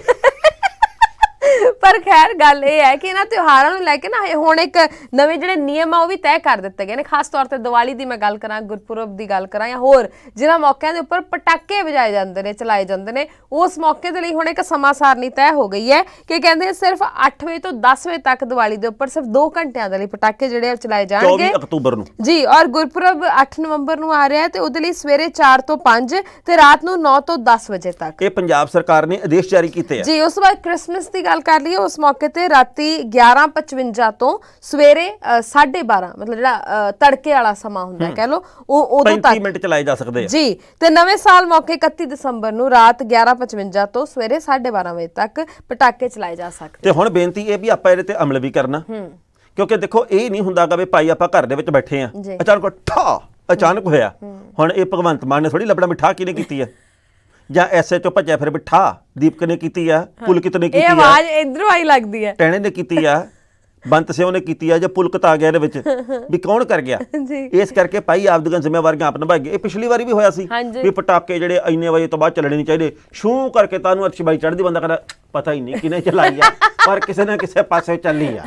ਪਰ ਖੈਰ ਗੱਲ ਇਹ ਹੈ ਕਿ ਇਹਨਾਂ ਤਿਉਹਾਰਾਂ ਨੂੰ ਲੈ ਕੇ ਨਾ ਹੁਣ ਇੱਕ ਨਵੇਂ ਜਿਹੜੇ ਨਿਯਮ ਆ ਉਹ ਵੀ ਤੈਅ ਕਰ ਦਿੱਤੇ ਗਏ ਨੇ ਖਾਸ ਤੌਰ ਤੇ ਦੀਵਾਲੀ ਦੀ ਮੈਂ ਗੱਲ ਕਰਾਂ ਗੁਰਪੁਰਬ ਦੀ ਗੱਲ ਕਰਾਂ ਜਾਂ ਹੋਰ ਜਿਨ੍ਹਾਂ ਮੌਕਿਆਂ ਦੇ ਉੱਪਰ ਪਟਾਕੇ ਵਜਾਏ ਜਾਂਦੇ ਨੇ ਚਲਾਏ ਜਾਂਦੇ ਨੇ ਉਸ ਮੌਕੇ ਦੇ ਲਈ ਹੁਣ ਇੱਕ ਸਮਾਂ ਸਾਰਨੀ ਤੈਅ ਹੋ ਗਈ ਹੈ ਕਿ ਕਹਿੰਦੇ ਸਿਰਫ 8 ਵਜੇ ਤੋਂ 10 ਵਜੇ ਤੱਕ ਦੀਵਾਲੀ ਦੇ ਉੱਪਰ ਸਿਰਫ 2 ਘੰਟਿਆਂ ਦੇ ਲਈ ਪਟਾਕੇ ਜਿਹੜੇ ਚਲਾਏ ਜਾਣਗੇ 24 ਅਕਤੂਬਰ ਨੂੰ ਜੀ ਔਰ ਗੁਰਪੁਰਬ 8 ਨਵੰਬਰ ਨੂੰ ਆ ਰਿਹਾ ਹੈ ਤੇ ਉਹਦੇ ਲਈ ਸਵੇਰੇ 4 ਤੋਂ 5 ਤੇ ਰਾਤ ਨੂੰ 9 ਤੋਂ 10 ਵਜੇ ਤੱਕ ਇਹ ਪੰਜਾਬ ਸਰਕਾਰ ਨੇ ਆਦੇਸ਼ ਜਾਰੀ ਕੀਤੇ ਆ ਜੀ ਉਸ ਤੋਂ ਬਾਅਦ ਕ੍ਰਿਸਮਸ ਦੀ ਗੱਲ ਗੱਲ ਕਰ ਲਈਏ ਉਸ ਮੌਕੇ ਤੇ ਰਾਤੀ 11:55 ਤੋਂ ਸਵੇਰੇ 12:30 ਮਤਲਬ ਜਿਹੜਾ ਤੜਕੇ ਵਾਲਾ ਸਮਾਂ ਹੁੰਦਾ ਕਹਿ ਲੋ ਉਹ ਉਦੋਂ ਤੱਕ 35 ਮਿੰਟ ਚਲਾਏ ਜਾ ਸਕਦੇ ਆ ਜੀ ਤੇ ਨਵੇਂ ਸਾਲ ਮੌਕੇ 31 ਦਸੰਬਰ ਨੂੰ ਰਾਤ 11:55 ਤੋਂ ਸਵੇਰੇ 12:30 ਵਜੇ ਤੱਕ ਪਟਾਕੇ ਚਲਾਏ ਜਾ ਸਕਦੇ ਤੇ ਹੁਣ ਬੇਨਤੀ ਇਹ ਵੀ ਆਪਾਂ ਇਹਦੇ ਤੇ ਅਮਲ ਵੀ ਕਰਨਾ ਕਿਉਂਕਿ ਦੇਖੋ ਇਹ ਨਹੀਂ ਹੁੰਦਾਗਾ ਵੀ ਭਾਈ ਆਪਾਂ ਘਰ ਦੇ ਵਿੱਚ ਬੈਠੇ ਆ ਅਚਾਨਕ ਠਾ ਅਚਾਨਕ ਹੋਇਆ ਹੁਣ ਇਹ ਭਗਵੰਤ ਮਾਨ ਨੇ ਥੋੜੀ ਲੱਭਣਾ ਮਿਠਾ ਕਿਨੇ ਕੀਤੀ ਹੈ ਜਾਂ ਐਸਐਚਓ ਭੱਜਿਆ ਫਿਰ ਬਿਠਾ ਦੀਪਕ ਨੇ ਕੀਤੀ ਆ ਪੁਲਕਿਤ ਨੇ ਕੀਤੀ ਆ ਇਹ ਆਵਾਜ਼ ਇਧਰੋਂ ਆਈ ਲੱਗਦੀ ਹੈ ਟੈਣੇ ਨੇ ਕੀਤੀ ਆ ਬੰਤ ਸਿਓ ਨੇ ਕੀਤੀ ਆ ਜਾਂ ਪੁਲਕਤ ਆ ਗਿਆ ਇਹਦੇ ਵਿੱਚ ਵੀ ਕੌਣ ਕਰ ਗਿਆ ਇਸ ਕਰਕੇ ਭਾਈ ਆਪਦੀਆਂ ਜ਼ਿੰਮੇਵਾਰੀਆਂ ਆਪ ਨਿਭਾਈਏ ਇਹ ਪਿਛਲੀ ਵਾਰੀ ਵੀ ਹੋਇਆ ਸੀ ਵੀ ਪਟਾਕੇ ਜਿਹੜੇ ਇੰਨੇ ਵਜੇ ਤੋਂ ਬਾਅਦ ਚੱਲਣੇ ਨਹੀਂ ਚਾਹੀਦੇ ਸ਼ੂ ਕਰਕੇ ਅਰਸ਼ ਭਾਈ ਚੜ੍ਹਦੀ ਬੰਦਾ ਕਹਿੰਦਾ ਪਤਾ ਹੀ ਨਹੀਂ ਕਿਨੇ ਚਲਾਈ ਆ ਪਰ ਕਿਸੇ ਨਾ ਕਿਸੇ ਪਾਸੇ ਚੱਲੀ ਆ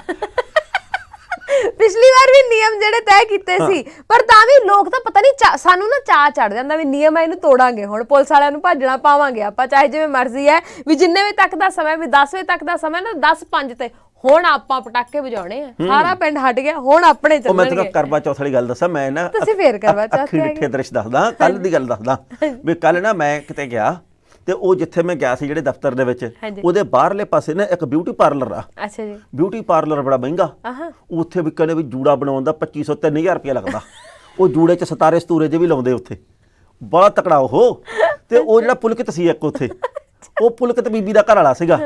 ਪਿਛਲੀ ਵਾਰ ਵੀ ਨਿਯਮ ਜਿਹੜੇ ਤੈਅ ਕੀਤੇ ਸੀ ਪਰ ਤਾਂ ਵੀ ਲੋਕ ਤਾਂ ਪਤਾ ਨਹੀਂ ਸਾਨੂੰ ਨਾ ਚਾਹ ਚੜ ਜਾਂਦਾ ਵੀ ਨਿਯਮ ਇਹਨੂੰ ਤੋੜਾਂਗੇ ਹੁਣ ਪੁਲਿਸ ਵਾਲਿਆਂ ਨੂੰ ਭਾਜਣਾ ਪਾਵਾਂਗੇ ਆਪਾਂ ਚਾਹੇ ਜਿਵੇਂ ਮਰਜ਼ੀ ਹੈ ਵੀ ਜਿੰਨੇ ਵੀ ਤੱਕ ਦਾ ਸਮਾਂ ਵੀ 10 ਵਜੇ ਤੱਕ ਦਾ ਸਮਾਂ ਨਾ 10 5 ਤੇ ਹੁਣ ਆਪਾਂ ਪਟਾਕੇ ਵਜਾਉਣੇ ਆ ਸਾਰਾ ਪਿੰਡ ਹਟ ਗਿਆ ਹੁਣ ਆਪਣੇ ਚੱਲਣਗੇ ਮੈਂ ਤੈਨੂੰ ਕਰਵਾ ਚੌਥ ਵਾਲੀ ਗੱਲ ਦੱਸਾਂ ਮੈਂ ਨਾ ਤੁਸੀਂ ਫੇਰ ਕਰਵਾ ਚੌਥ ਅੱਖੀ ਡਿੱਠੇ ਦ੍ਰਿਸ਼ ਦੱਸਦਾ ਕੱਲ ਦੀ ਗੱਲ ਦੱਸਦਾ ਵੀ ਕੱਲ ਨਾ ਮੈਂ ਕਿਤੇ ਗਿਆ ਤੇ ਉਹ ਜਿੱਥੇ ਮੈਂ ਗਿਆ ਸੀ ਜਿਹੜੇ ਦਫ਼ਤਰ ਦੇ ਵਿੱਚ ਉਹਦੇ ਬਾਹਰਲੇ ਪਾਸੇ ਨਾ ਇੱਕ ਬਿਊਟੀ ਪਾਰਲਰ ਆ ਅੱਛਾ ਜੀ ਬਿਊਟੀ ਪਾਰਲਰ ਬੜਾ ਮਹਿੰਗਾ ਉੱਥੇ ਵੀ ਕਹਿੰਦੇ ਵੀ ਜੂੜਾ ਬਣਾਉਣ ਦਾ 2500 3000 ਰੁਪਏ ਲੱਗਦਾ ਉਹ ਜੂੜੇ 'ਚ ਸਤਾਰੇ ਸਤੂਰੇ ਜੇ ਵੀ ਲਾਉਂਦੇ ਉੱਥੇ ਬੜਾ ਤਕੜਾ ਉਹ ਤੇ ਉਹ ਜਿਹੜਾ ਪੁਲਕਿਤ ਸੀ ਇੱਕ ਉੱਥੇ ਉਹ ਪੁਲਕਿਤ ਬੀਬੀ ਦਾ ਘਰ ਵਾਲਾ ਸੀਗਾ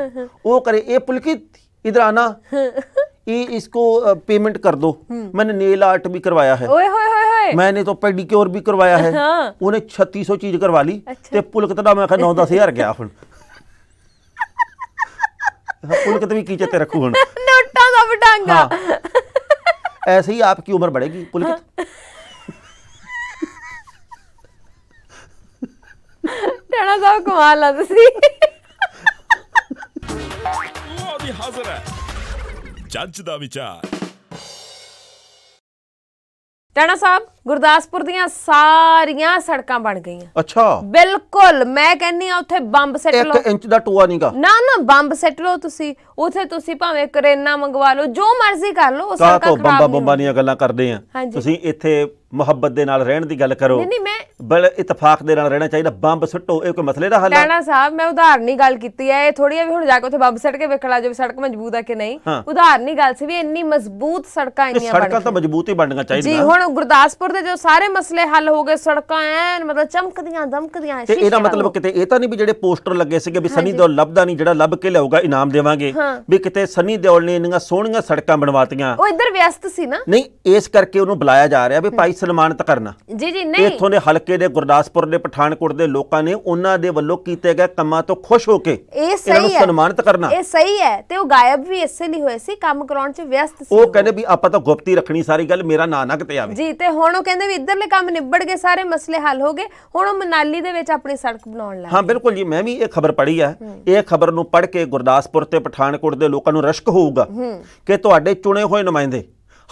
ਉਹ ਕਰੇ ਇਹ ਪੁਲਕਿਤ ਇਧਰ ਆਣਾ ਇਹ ਇਸਕੋ ਪੇਮੈਂਟ ਕਰ ਦੋ ਮੈਂ ਨੇਲ ਆਰਟ ਵੀ ਕਰਵਾਇਆ ਹੈ ਓਏ ਹੋਏ ਹੋਏ ਹੋਏ मैंने तो पेडिक्योर ਵੀ ਕਰਵਾਇਆ ਹੈ ਉਹਨੇ 3600 ਚੀਜ਼ ਕਰਵਾ ਲਈ ਤੇ ਪੁਲਕਤ ਦਾ ਮੈਂ ਕਿਹਾ 9-10000 ਗਿਆ ਹੁਣ ਪੁਲਕਤ ਵੀ ਕੀ ਚਤੇ ਰੱਖੂ ਹੁਣ ਨੋਟਾਂ ਦਾ ਵਡਾਂਗਾ ਐਸੇ ਹੀ ਆਪ ਕੀ ਉਮਰ ਬੜੇਗੀ ਪੁਲਕਤ ਟਣਾ ਸਾਹਿਬ ਕਮਾਲ ਆ ਤੁਸੀਂ ਉਹ ਦੀ ਹਾਜ਼ਰ ਹੈ ਜੱਜ ਦਾ ਵਿਚਾਰ ਰਾਣਾ ਸਾਹਿਬ ਗੁਰਦਾਸਪੁਰ ਦੀਆਂ ਸਾਰੀਆਂ ਸੜਕਾਂ ਬਣ ਗਈਆਂ ਅੱਛਾ ਬਿਲਕੁਲ ਮੈਂ ਕਹਿੰਨੀ ਆ ਉੱਥੇ ਬੰਬ ਸੈੱਟ ਲਓ 1 ਇੰਚ ਦਾ ਟੋਆ ਨਹੀਂਗਾ ਨਾ ਨਾ ਬੰਬ ਸੈੱਟ ਲਓ ਤੁਸੀਂ ਉੱਥੇ ਤੁਸੀਂ ਭਾਵੇਂ ਕਰੇਨਾ ਮੰਗਵਾ ਲਓ ਜੋ ਮਰਜ਼ੀ ਕਰ ਲਓ ਉਸ ਸੜਕਾਂ ਖਰਾਬ ਨਹੀਂ ਬੰਬਾ ਦੀਆਂ ਗੱਲਾਂ ਕਰਦੇ ਆ ਤੁਸੀਂ ਇੱਥੇ ਮੁਹੱਬਤ ਦੇ ਨਾਲ ਰਹਿਣ ਦੀ ਗੱਲ ਕਰੋ ਨਹੀਂ ਨਹੀਂ ਮੈਂ ਬਲ ਇਤਫਾਕ ਦੇ ਨਾਲ ਰਹਿਣਾ ਚਾਹੀਦਾ ਬੰਬ ਸੱਟੋ ਇਹ ਕੋਈ ਮਸਲੇ ਦਾ ਹੱਲ ਹੈ ਲੈਣਾ ਸਾਹਿਬ ਮੈਂ ਉਦਾਹਰਨੀ ਗੱਲ ਕੀਤੀ ਹੈ ਇਹ ਥੋੜੀ ਵੀ ਹੁਣ ਜਾ ਕੇ ਉੱਥੇ ਬੰਬ ਸੱਟ ਕੇ ਵੇਖਣਾ ਜੇ ਸੜਕ ਮਜ਼ਬੂਤ ਹੈ ਕਿ ਨਹੀਂ ਉਦਾਹਰਨੀ ਗੱਲ ਸੀ ਵੀ ਇੰਨੀ ਮਜ਼ਬੂਤ ਸੜਕਾਂ ਇੰਨੀਆਂ ਬਣ ਸੜਕਾਂ ਤਾਂ ਮਜ਼ਬੂਤ ਹੀ ਬਣਨੀਆਂ ਚਾਹੀਦੀਆਂ ਜੀ ਹੁਣ ਗੁਰਦਾਸਪੁਰ ਦੇ ਜੋ ਸਾਰੇ ਮਸਲੇ ਹੱਲ ਹੋ ਗਏ ਸੜਕਾਂ ਐਨ ਮਤਲਬ ਚਮਕਦੀਆਂ ਦਮਕਦੀਆਂ ਤੇ ਇਹਦਾ ਮਤਲਬ ਕਿਤੇ ਇਹ ਤਾਂ ਨਹੀਂ ਵੀ ਜਿਹੜੇ ਪੋਸਟਰ ਲੱਗੇ ਸੀਗੇ ਵੀ ਸਨੀ ਦਿਓਲ ਲੱਭਦਾ ਨਹੀਂ ਜਿਹੜਾ ਲੱਭ ਕੇ ਲਿਆਊਗਾ ਇਨਾਮ ਦੇਵਾਂਗੇ ਵੀ ਕਿਤੇ ਸਨੀ ਦਿਓਲ ਨੇ ਇੰਨੀਆਂ ਸੋਹਣੀਆਂ ਸੜਕਾਂ ਬਣਵਾਤੀਆਂ ਉਹ ਇੱਧਰ ਵਿਅਸਤ ਸੀ ਨਾ ਨਹੀਂ ਇਸ ਕਰਕੇ ਉਹਨੂੰ ਬੁਲਾਇਆ ਜਾ ਰਿਹਾ ਵੀ ਭਾਈ ਸਨਮਾਨਿਤ ਕਰਨਾ ਜੀ ਜੀ ਨਹੀਂ ਇੱਥੋਂ ਦੇ ਹਲਕੇ ਇਲਾਕੇ ਦੇ ਗੁਰਦਾਸਪੁਰ ਦੇ ਪਠਾਨਕੋਟ ਦੇ ਲੋਕਾਂ ਨੇ ਉਹਨਾਂ ਦੇ ਵੱਲੋਂ ਕੀਤੇ ਗਏ ਕੰਮਾਂ ਤੋਂ ਖੁਸ਼ ਹੋ ਕੇ ਇਹਨਾਂ ਨੂੰ ਸਨਮਾਨਿਤ ਕਰਨਾ ਇਹ ਸਹੀ ਹੈ ਤੇ ਉਹ ਗਾਇਬ ਵੀ ਇਸੇ ਲਈ ਹੋਏ ਸੀ ਕੰਮ ਕਰਾਉਣ 'ਚ ਵਿਅਸਤ ਸੀ ਉਹ ਕਹਿੰਦੇ ਵੀ ਆਪਾਂ ਤਾਂ ਗੁਪਤੀ ਰੱਖਣੀ ਸਾਰੀ ਗੱਲ ਮੇਰਾ ਨਾਂ ਨਾ ਕਿਤੇ ਆਵੇ ਜੀ ਤੇ ਹੁਣ ਉਹ ਕਹਿੰਦੇ ਵੀ ਇਧਰਲੇ ਕੰਮ ਨਿਬੜ ਗਏ ਸਾਰੇ ਮਸਲੇ ਹੱਲ ਹੋ ਗਏ ਹੁਣ ਉਹ ਮਨਾਲੀ ਦੇ ਵਿੱਚ ਆਪਣੀ ਸੜਕ ਬਣਾਉਣ ਲੱਗੇ ਹਾਂ ਬਿਲਕੁਲ ਜੀ ਮੈਂ ਵੀ ਇਹ ਖਬਰ ਪੜ੍ਹੀ ਹੈ ਇਹ ਖਬਰ ਨੂੰ ਪੜ੍ਹ ਕੇ ਗੁਰਦਾਸਪੁਰ ਤੇ ਪਠਾਨਕੋਟ ਦੇ ਲੋਕਾਂ ਨੂੰ ਰਸ਼ਕ ਹੋਊਗਾ ਕਿ ਤੁਹਾਡੇ ਚੁਣੇ ਹੋਏ ਨੁਮਾਇੰਦੇ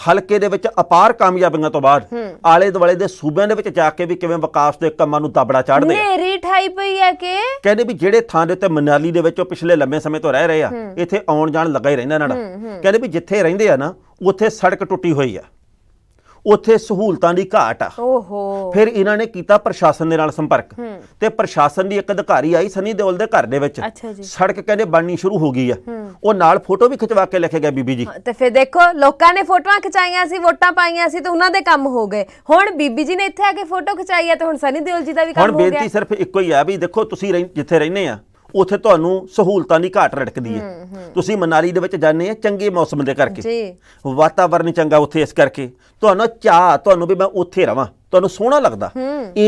ਹਲਕੇ ਦੇ ਵਿੱਚ ਅਪਾਰ ਕਾਮਯਾਬੀਆਂ ਤੋਂ ਬਾਅਦ ਆਲੇ ਦੁਆਲੇ ਦੇ ਸੂਬਿਆਂ ਦੇ ਵਿੱਚ ਜਾ ਕੇ ਵੀ ਕਿਵੇਂ ਵਿਕਾਸ ਦੇ ਕੰਮਾਂ ਨੂੰ ਦਬੜਾ ਚਾੜਦੇ ਆ ਨੇਰੀ ਠਾਈ ਪਈ ਆ ਕਿ ਕਹਿੰਦੇ ਵੀ ਜਿਹੜੇ ਥਾਂ ਦੇ ਉੱਤੇ ਮਨਾਲੀ ਦੇ ਵਿੱਚ ਉਹ ਪਿਛਲੇ ਲੰਮੇ ਸਮੇਂ ਤੋਂ ਰਹਿ ਰਹੇ ਆ ਇੱਥੇ ਆਉਣ ਜਾਣ ਲੱਗਾ ਹੀ ਰਹਿੰਦਾ ਇਹਨਾਂ ਦਾ ਕਹਿੰਦੇ ਵੀ ਜਿੱਥੇ ਰਹਿੰਦੇ ਆ ਨਾ ਉੱਥੇ ਸੜਕ ਟੁੱਟੀ ਹੋਈ ਆ ਉੱਥੇ ਸਹੂਲਤਾਂ ਦੀ ਘਾਟ ਆ ਓਹੋ ਫਿਰ ਇਹਨਾਂ ਨੇ ਕੀਤਾ ਪ੍ਰਸ਼ਾਸਨ ਦੇ ਨਾਲ ਸੰਪਰਕ ਤੇ ਪ੍ਰਸ਼ਾਸਨ ਦੀ ਇੱਕ ਅਧਿਕਾਰੀ ਆਈ ਸਨੀ ਦੇਵਲ ਦੇ ਘਰ ਦੇ ਵਿੱਚ ਸੜਕ ਕਹਿੰਦੇ ਬਣਨੀ ਸ਼ੁਰੂ ਹੋ ਗਈ ਆ ਉਹ ਨਾਲ ਫੋਟੋ ਵੀ ਖਿਚਵਾ ਕੇ ਲੈ ਕੇ ਬੀਬੀ ਜੀ ਤੇ ਫਿਰ ਦੇਖੋ ਲੋਕਾਂ ਨੇ ਫੋਟੋਆਂ ਖਿਚਾਈਆਂ ਸੀ ਵੋਟਾਂ ਪਾਈਆਂ ਸੀ ਤੇ ਉਹਨਾਂ ਦੇ ਕੰਮ ਹੋ ਗਏ ਹੁਣ ਬੀਬੀ ਜੀ ਨੇ ਇੱਥੇ ਆ ਕੇ ਫੋਟੋ ਖਿਚਾਈ ਆ ਤੇ ਹੁਣ ਸਨੀ ਦੇਵਲ ਜੀ ਦਾ ਵੀ ਕੰਮ ਹੋ ਗਿਆ ਹੁਣ ਬੇਨਤੀ ਸਿਰਫ ਇੱਕੋ ਹੀ ਆ ਵੀ ਦੇਖੋ ਤੁਸੀਂ ਜਿੱਥੇ ਰਹਿੰਦੇ ਆ ਉਥੇ ਤੁਹਾਨੂੰ ਸਹੂਲਤਾਂ ਦੀ ਘਾਟ ਰੜਕਦੀ ਹੈ ਤੁਸੀਂ ਮਨਾਲੀ ਦੇ ਵਿੱਚ ਜਾਂਦੇ ਆ ਚੰਗੇ ਮੌਸਮ ਦੇ ਕਰਕੇ ਜੀ ਵਾਤਾਵਰਨ ਚੰਗਾ ਉੱਥੇ ਇਸ ਕਰਕੇ ਤੁਹਾਨੂੰ ਚਾਹ ਤੁਹਾਨੂੰ ਵੀ ਮੈਂ ਉੱਥੇ ਰਵਾਂ ਤੁਹਾਨੂੰ ਸੋਹਣਾ ਲੱਗਦਾ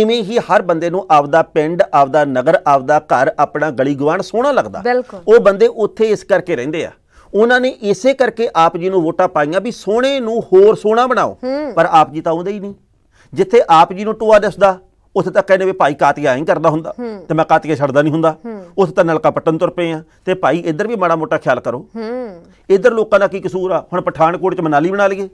ਐਵੇਂ ਹੀ ਹਰ ਬੰਦੇ ਨੂੰ ਆਪਦਾ ਪਿੰਡ ਆਪਦਾ ਨਗਰ ਆਪਦਾ ਘਰ ਆਪਣਾ ਗਲੀ ਗਵਾਂਡ ਸੋਹਣਾ ਲੱਗਦਾ ਉਹ ਬੰਦੇ ਉੱਥੇ ਇਸ ਕਰਕੇ ਰਹਿੰਦੇ ਆ ਉਹਨਾਂ ਨੇ ਇਸੇ ਕਰਕੇ ਆਪ ਜੀ ਨੂੰ ਵੋਟਾਂ ਪਾਈਆਂ ਵੀ ਸੋਹਣੇ ਨੂੰ ਹੋਰ ਸੋਹਣਾ ਬਣਾਓ ਪਰ ਆਪ ਜੀ ਤਾਂ ਆਉਂਦੇ ਹੀ ਨਹੀਂ ਜਿੱਥੇ ਆਪ ਜੀ ਨੂੰ ਟੂਆ ਦਿਸਦਾ ਉੱਥੇ ਤਾਂ ਕਹਿੰਦੇ ਵੀ ਭਾਈ ਕਾਤੀਆ ਐਂ ਕਰਦਾ ਹੁੰਦਾ ਤੇ ਮੈਂ ਕਾਤੀਆ ਛੱਡਦਾ ਨਹੀਂ ਹੁੰਦਾ ਉੱਥੇ ਤਾਂ ਨਲਕਾ ਪੱਟਣ ਤੁਰ ਪਏ ਆ ਤੇ ਭਾਈ ਇੱਧਰ ਵੀ ਮਾੜਾ ਮੋਟਾ ਖਿਆਲ ਕਰੋ ਇੱਧਰ ਲੋਕਾਂ ਦਾ ਕੀ ਕਸੂਰ ਆ ਹੁਣ ਪਠਾਨਕੋਟ ਚ ਮਨਾਲੀ ਬਣਾ ਲਈਏ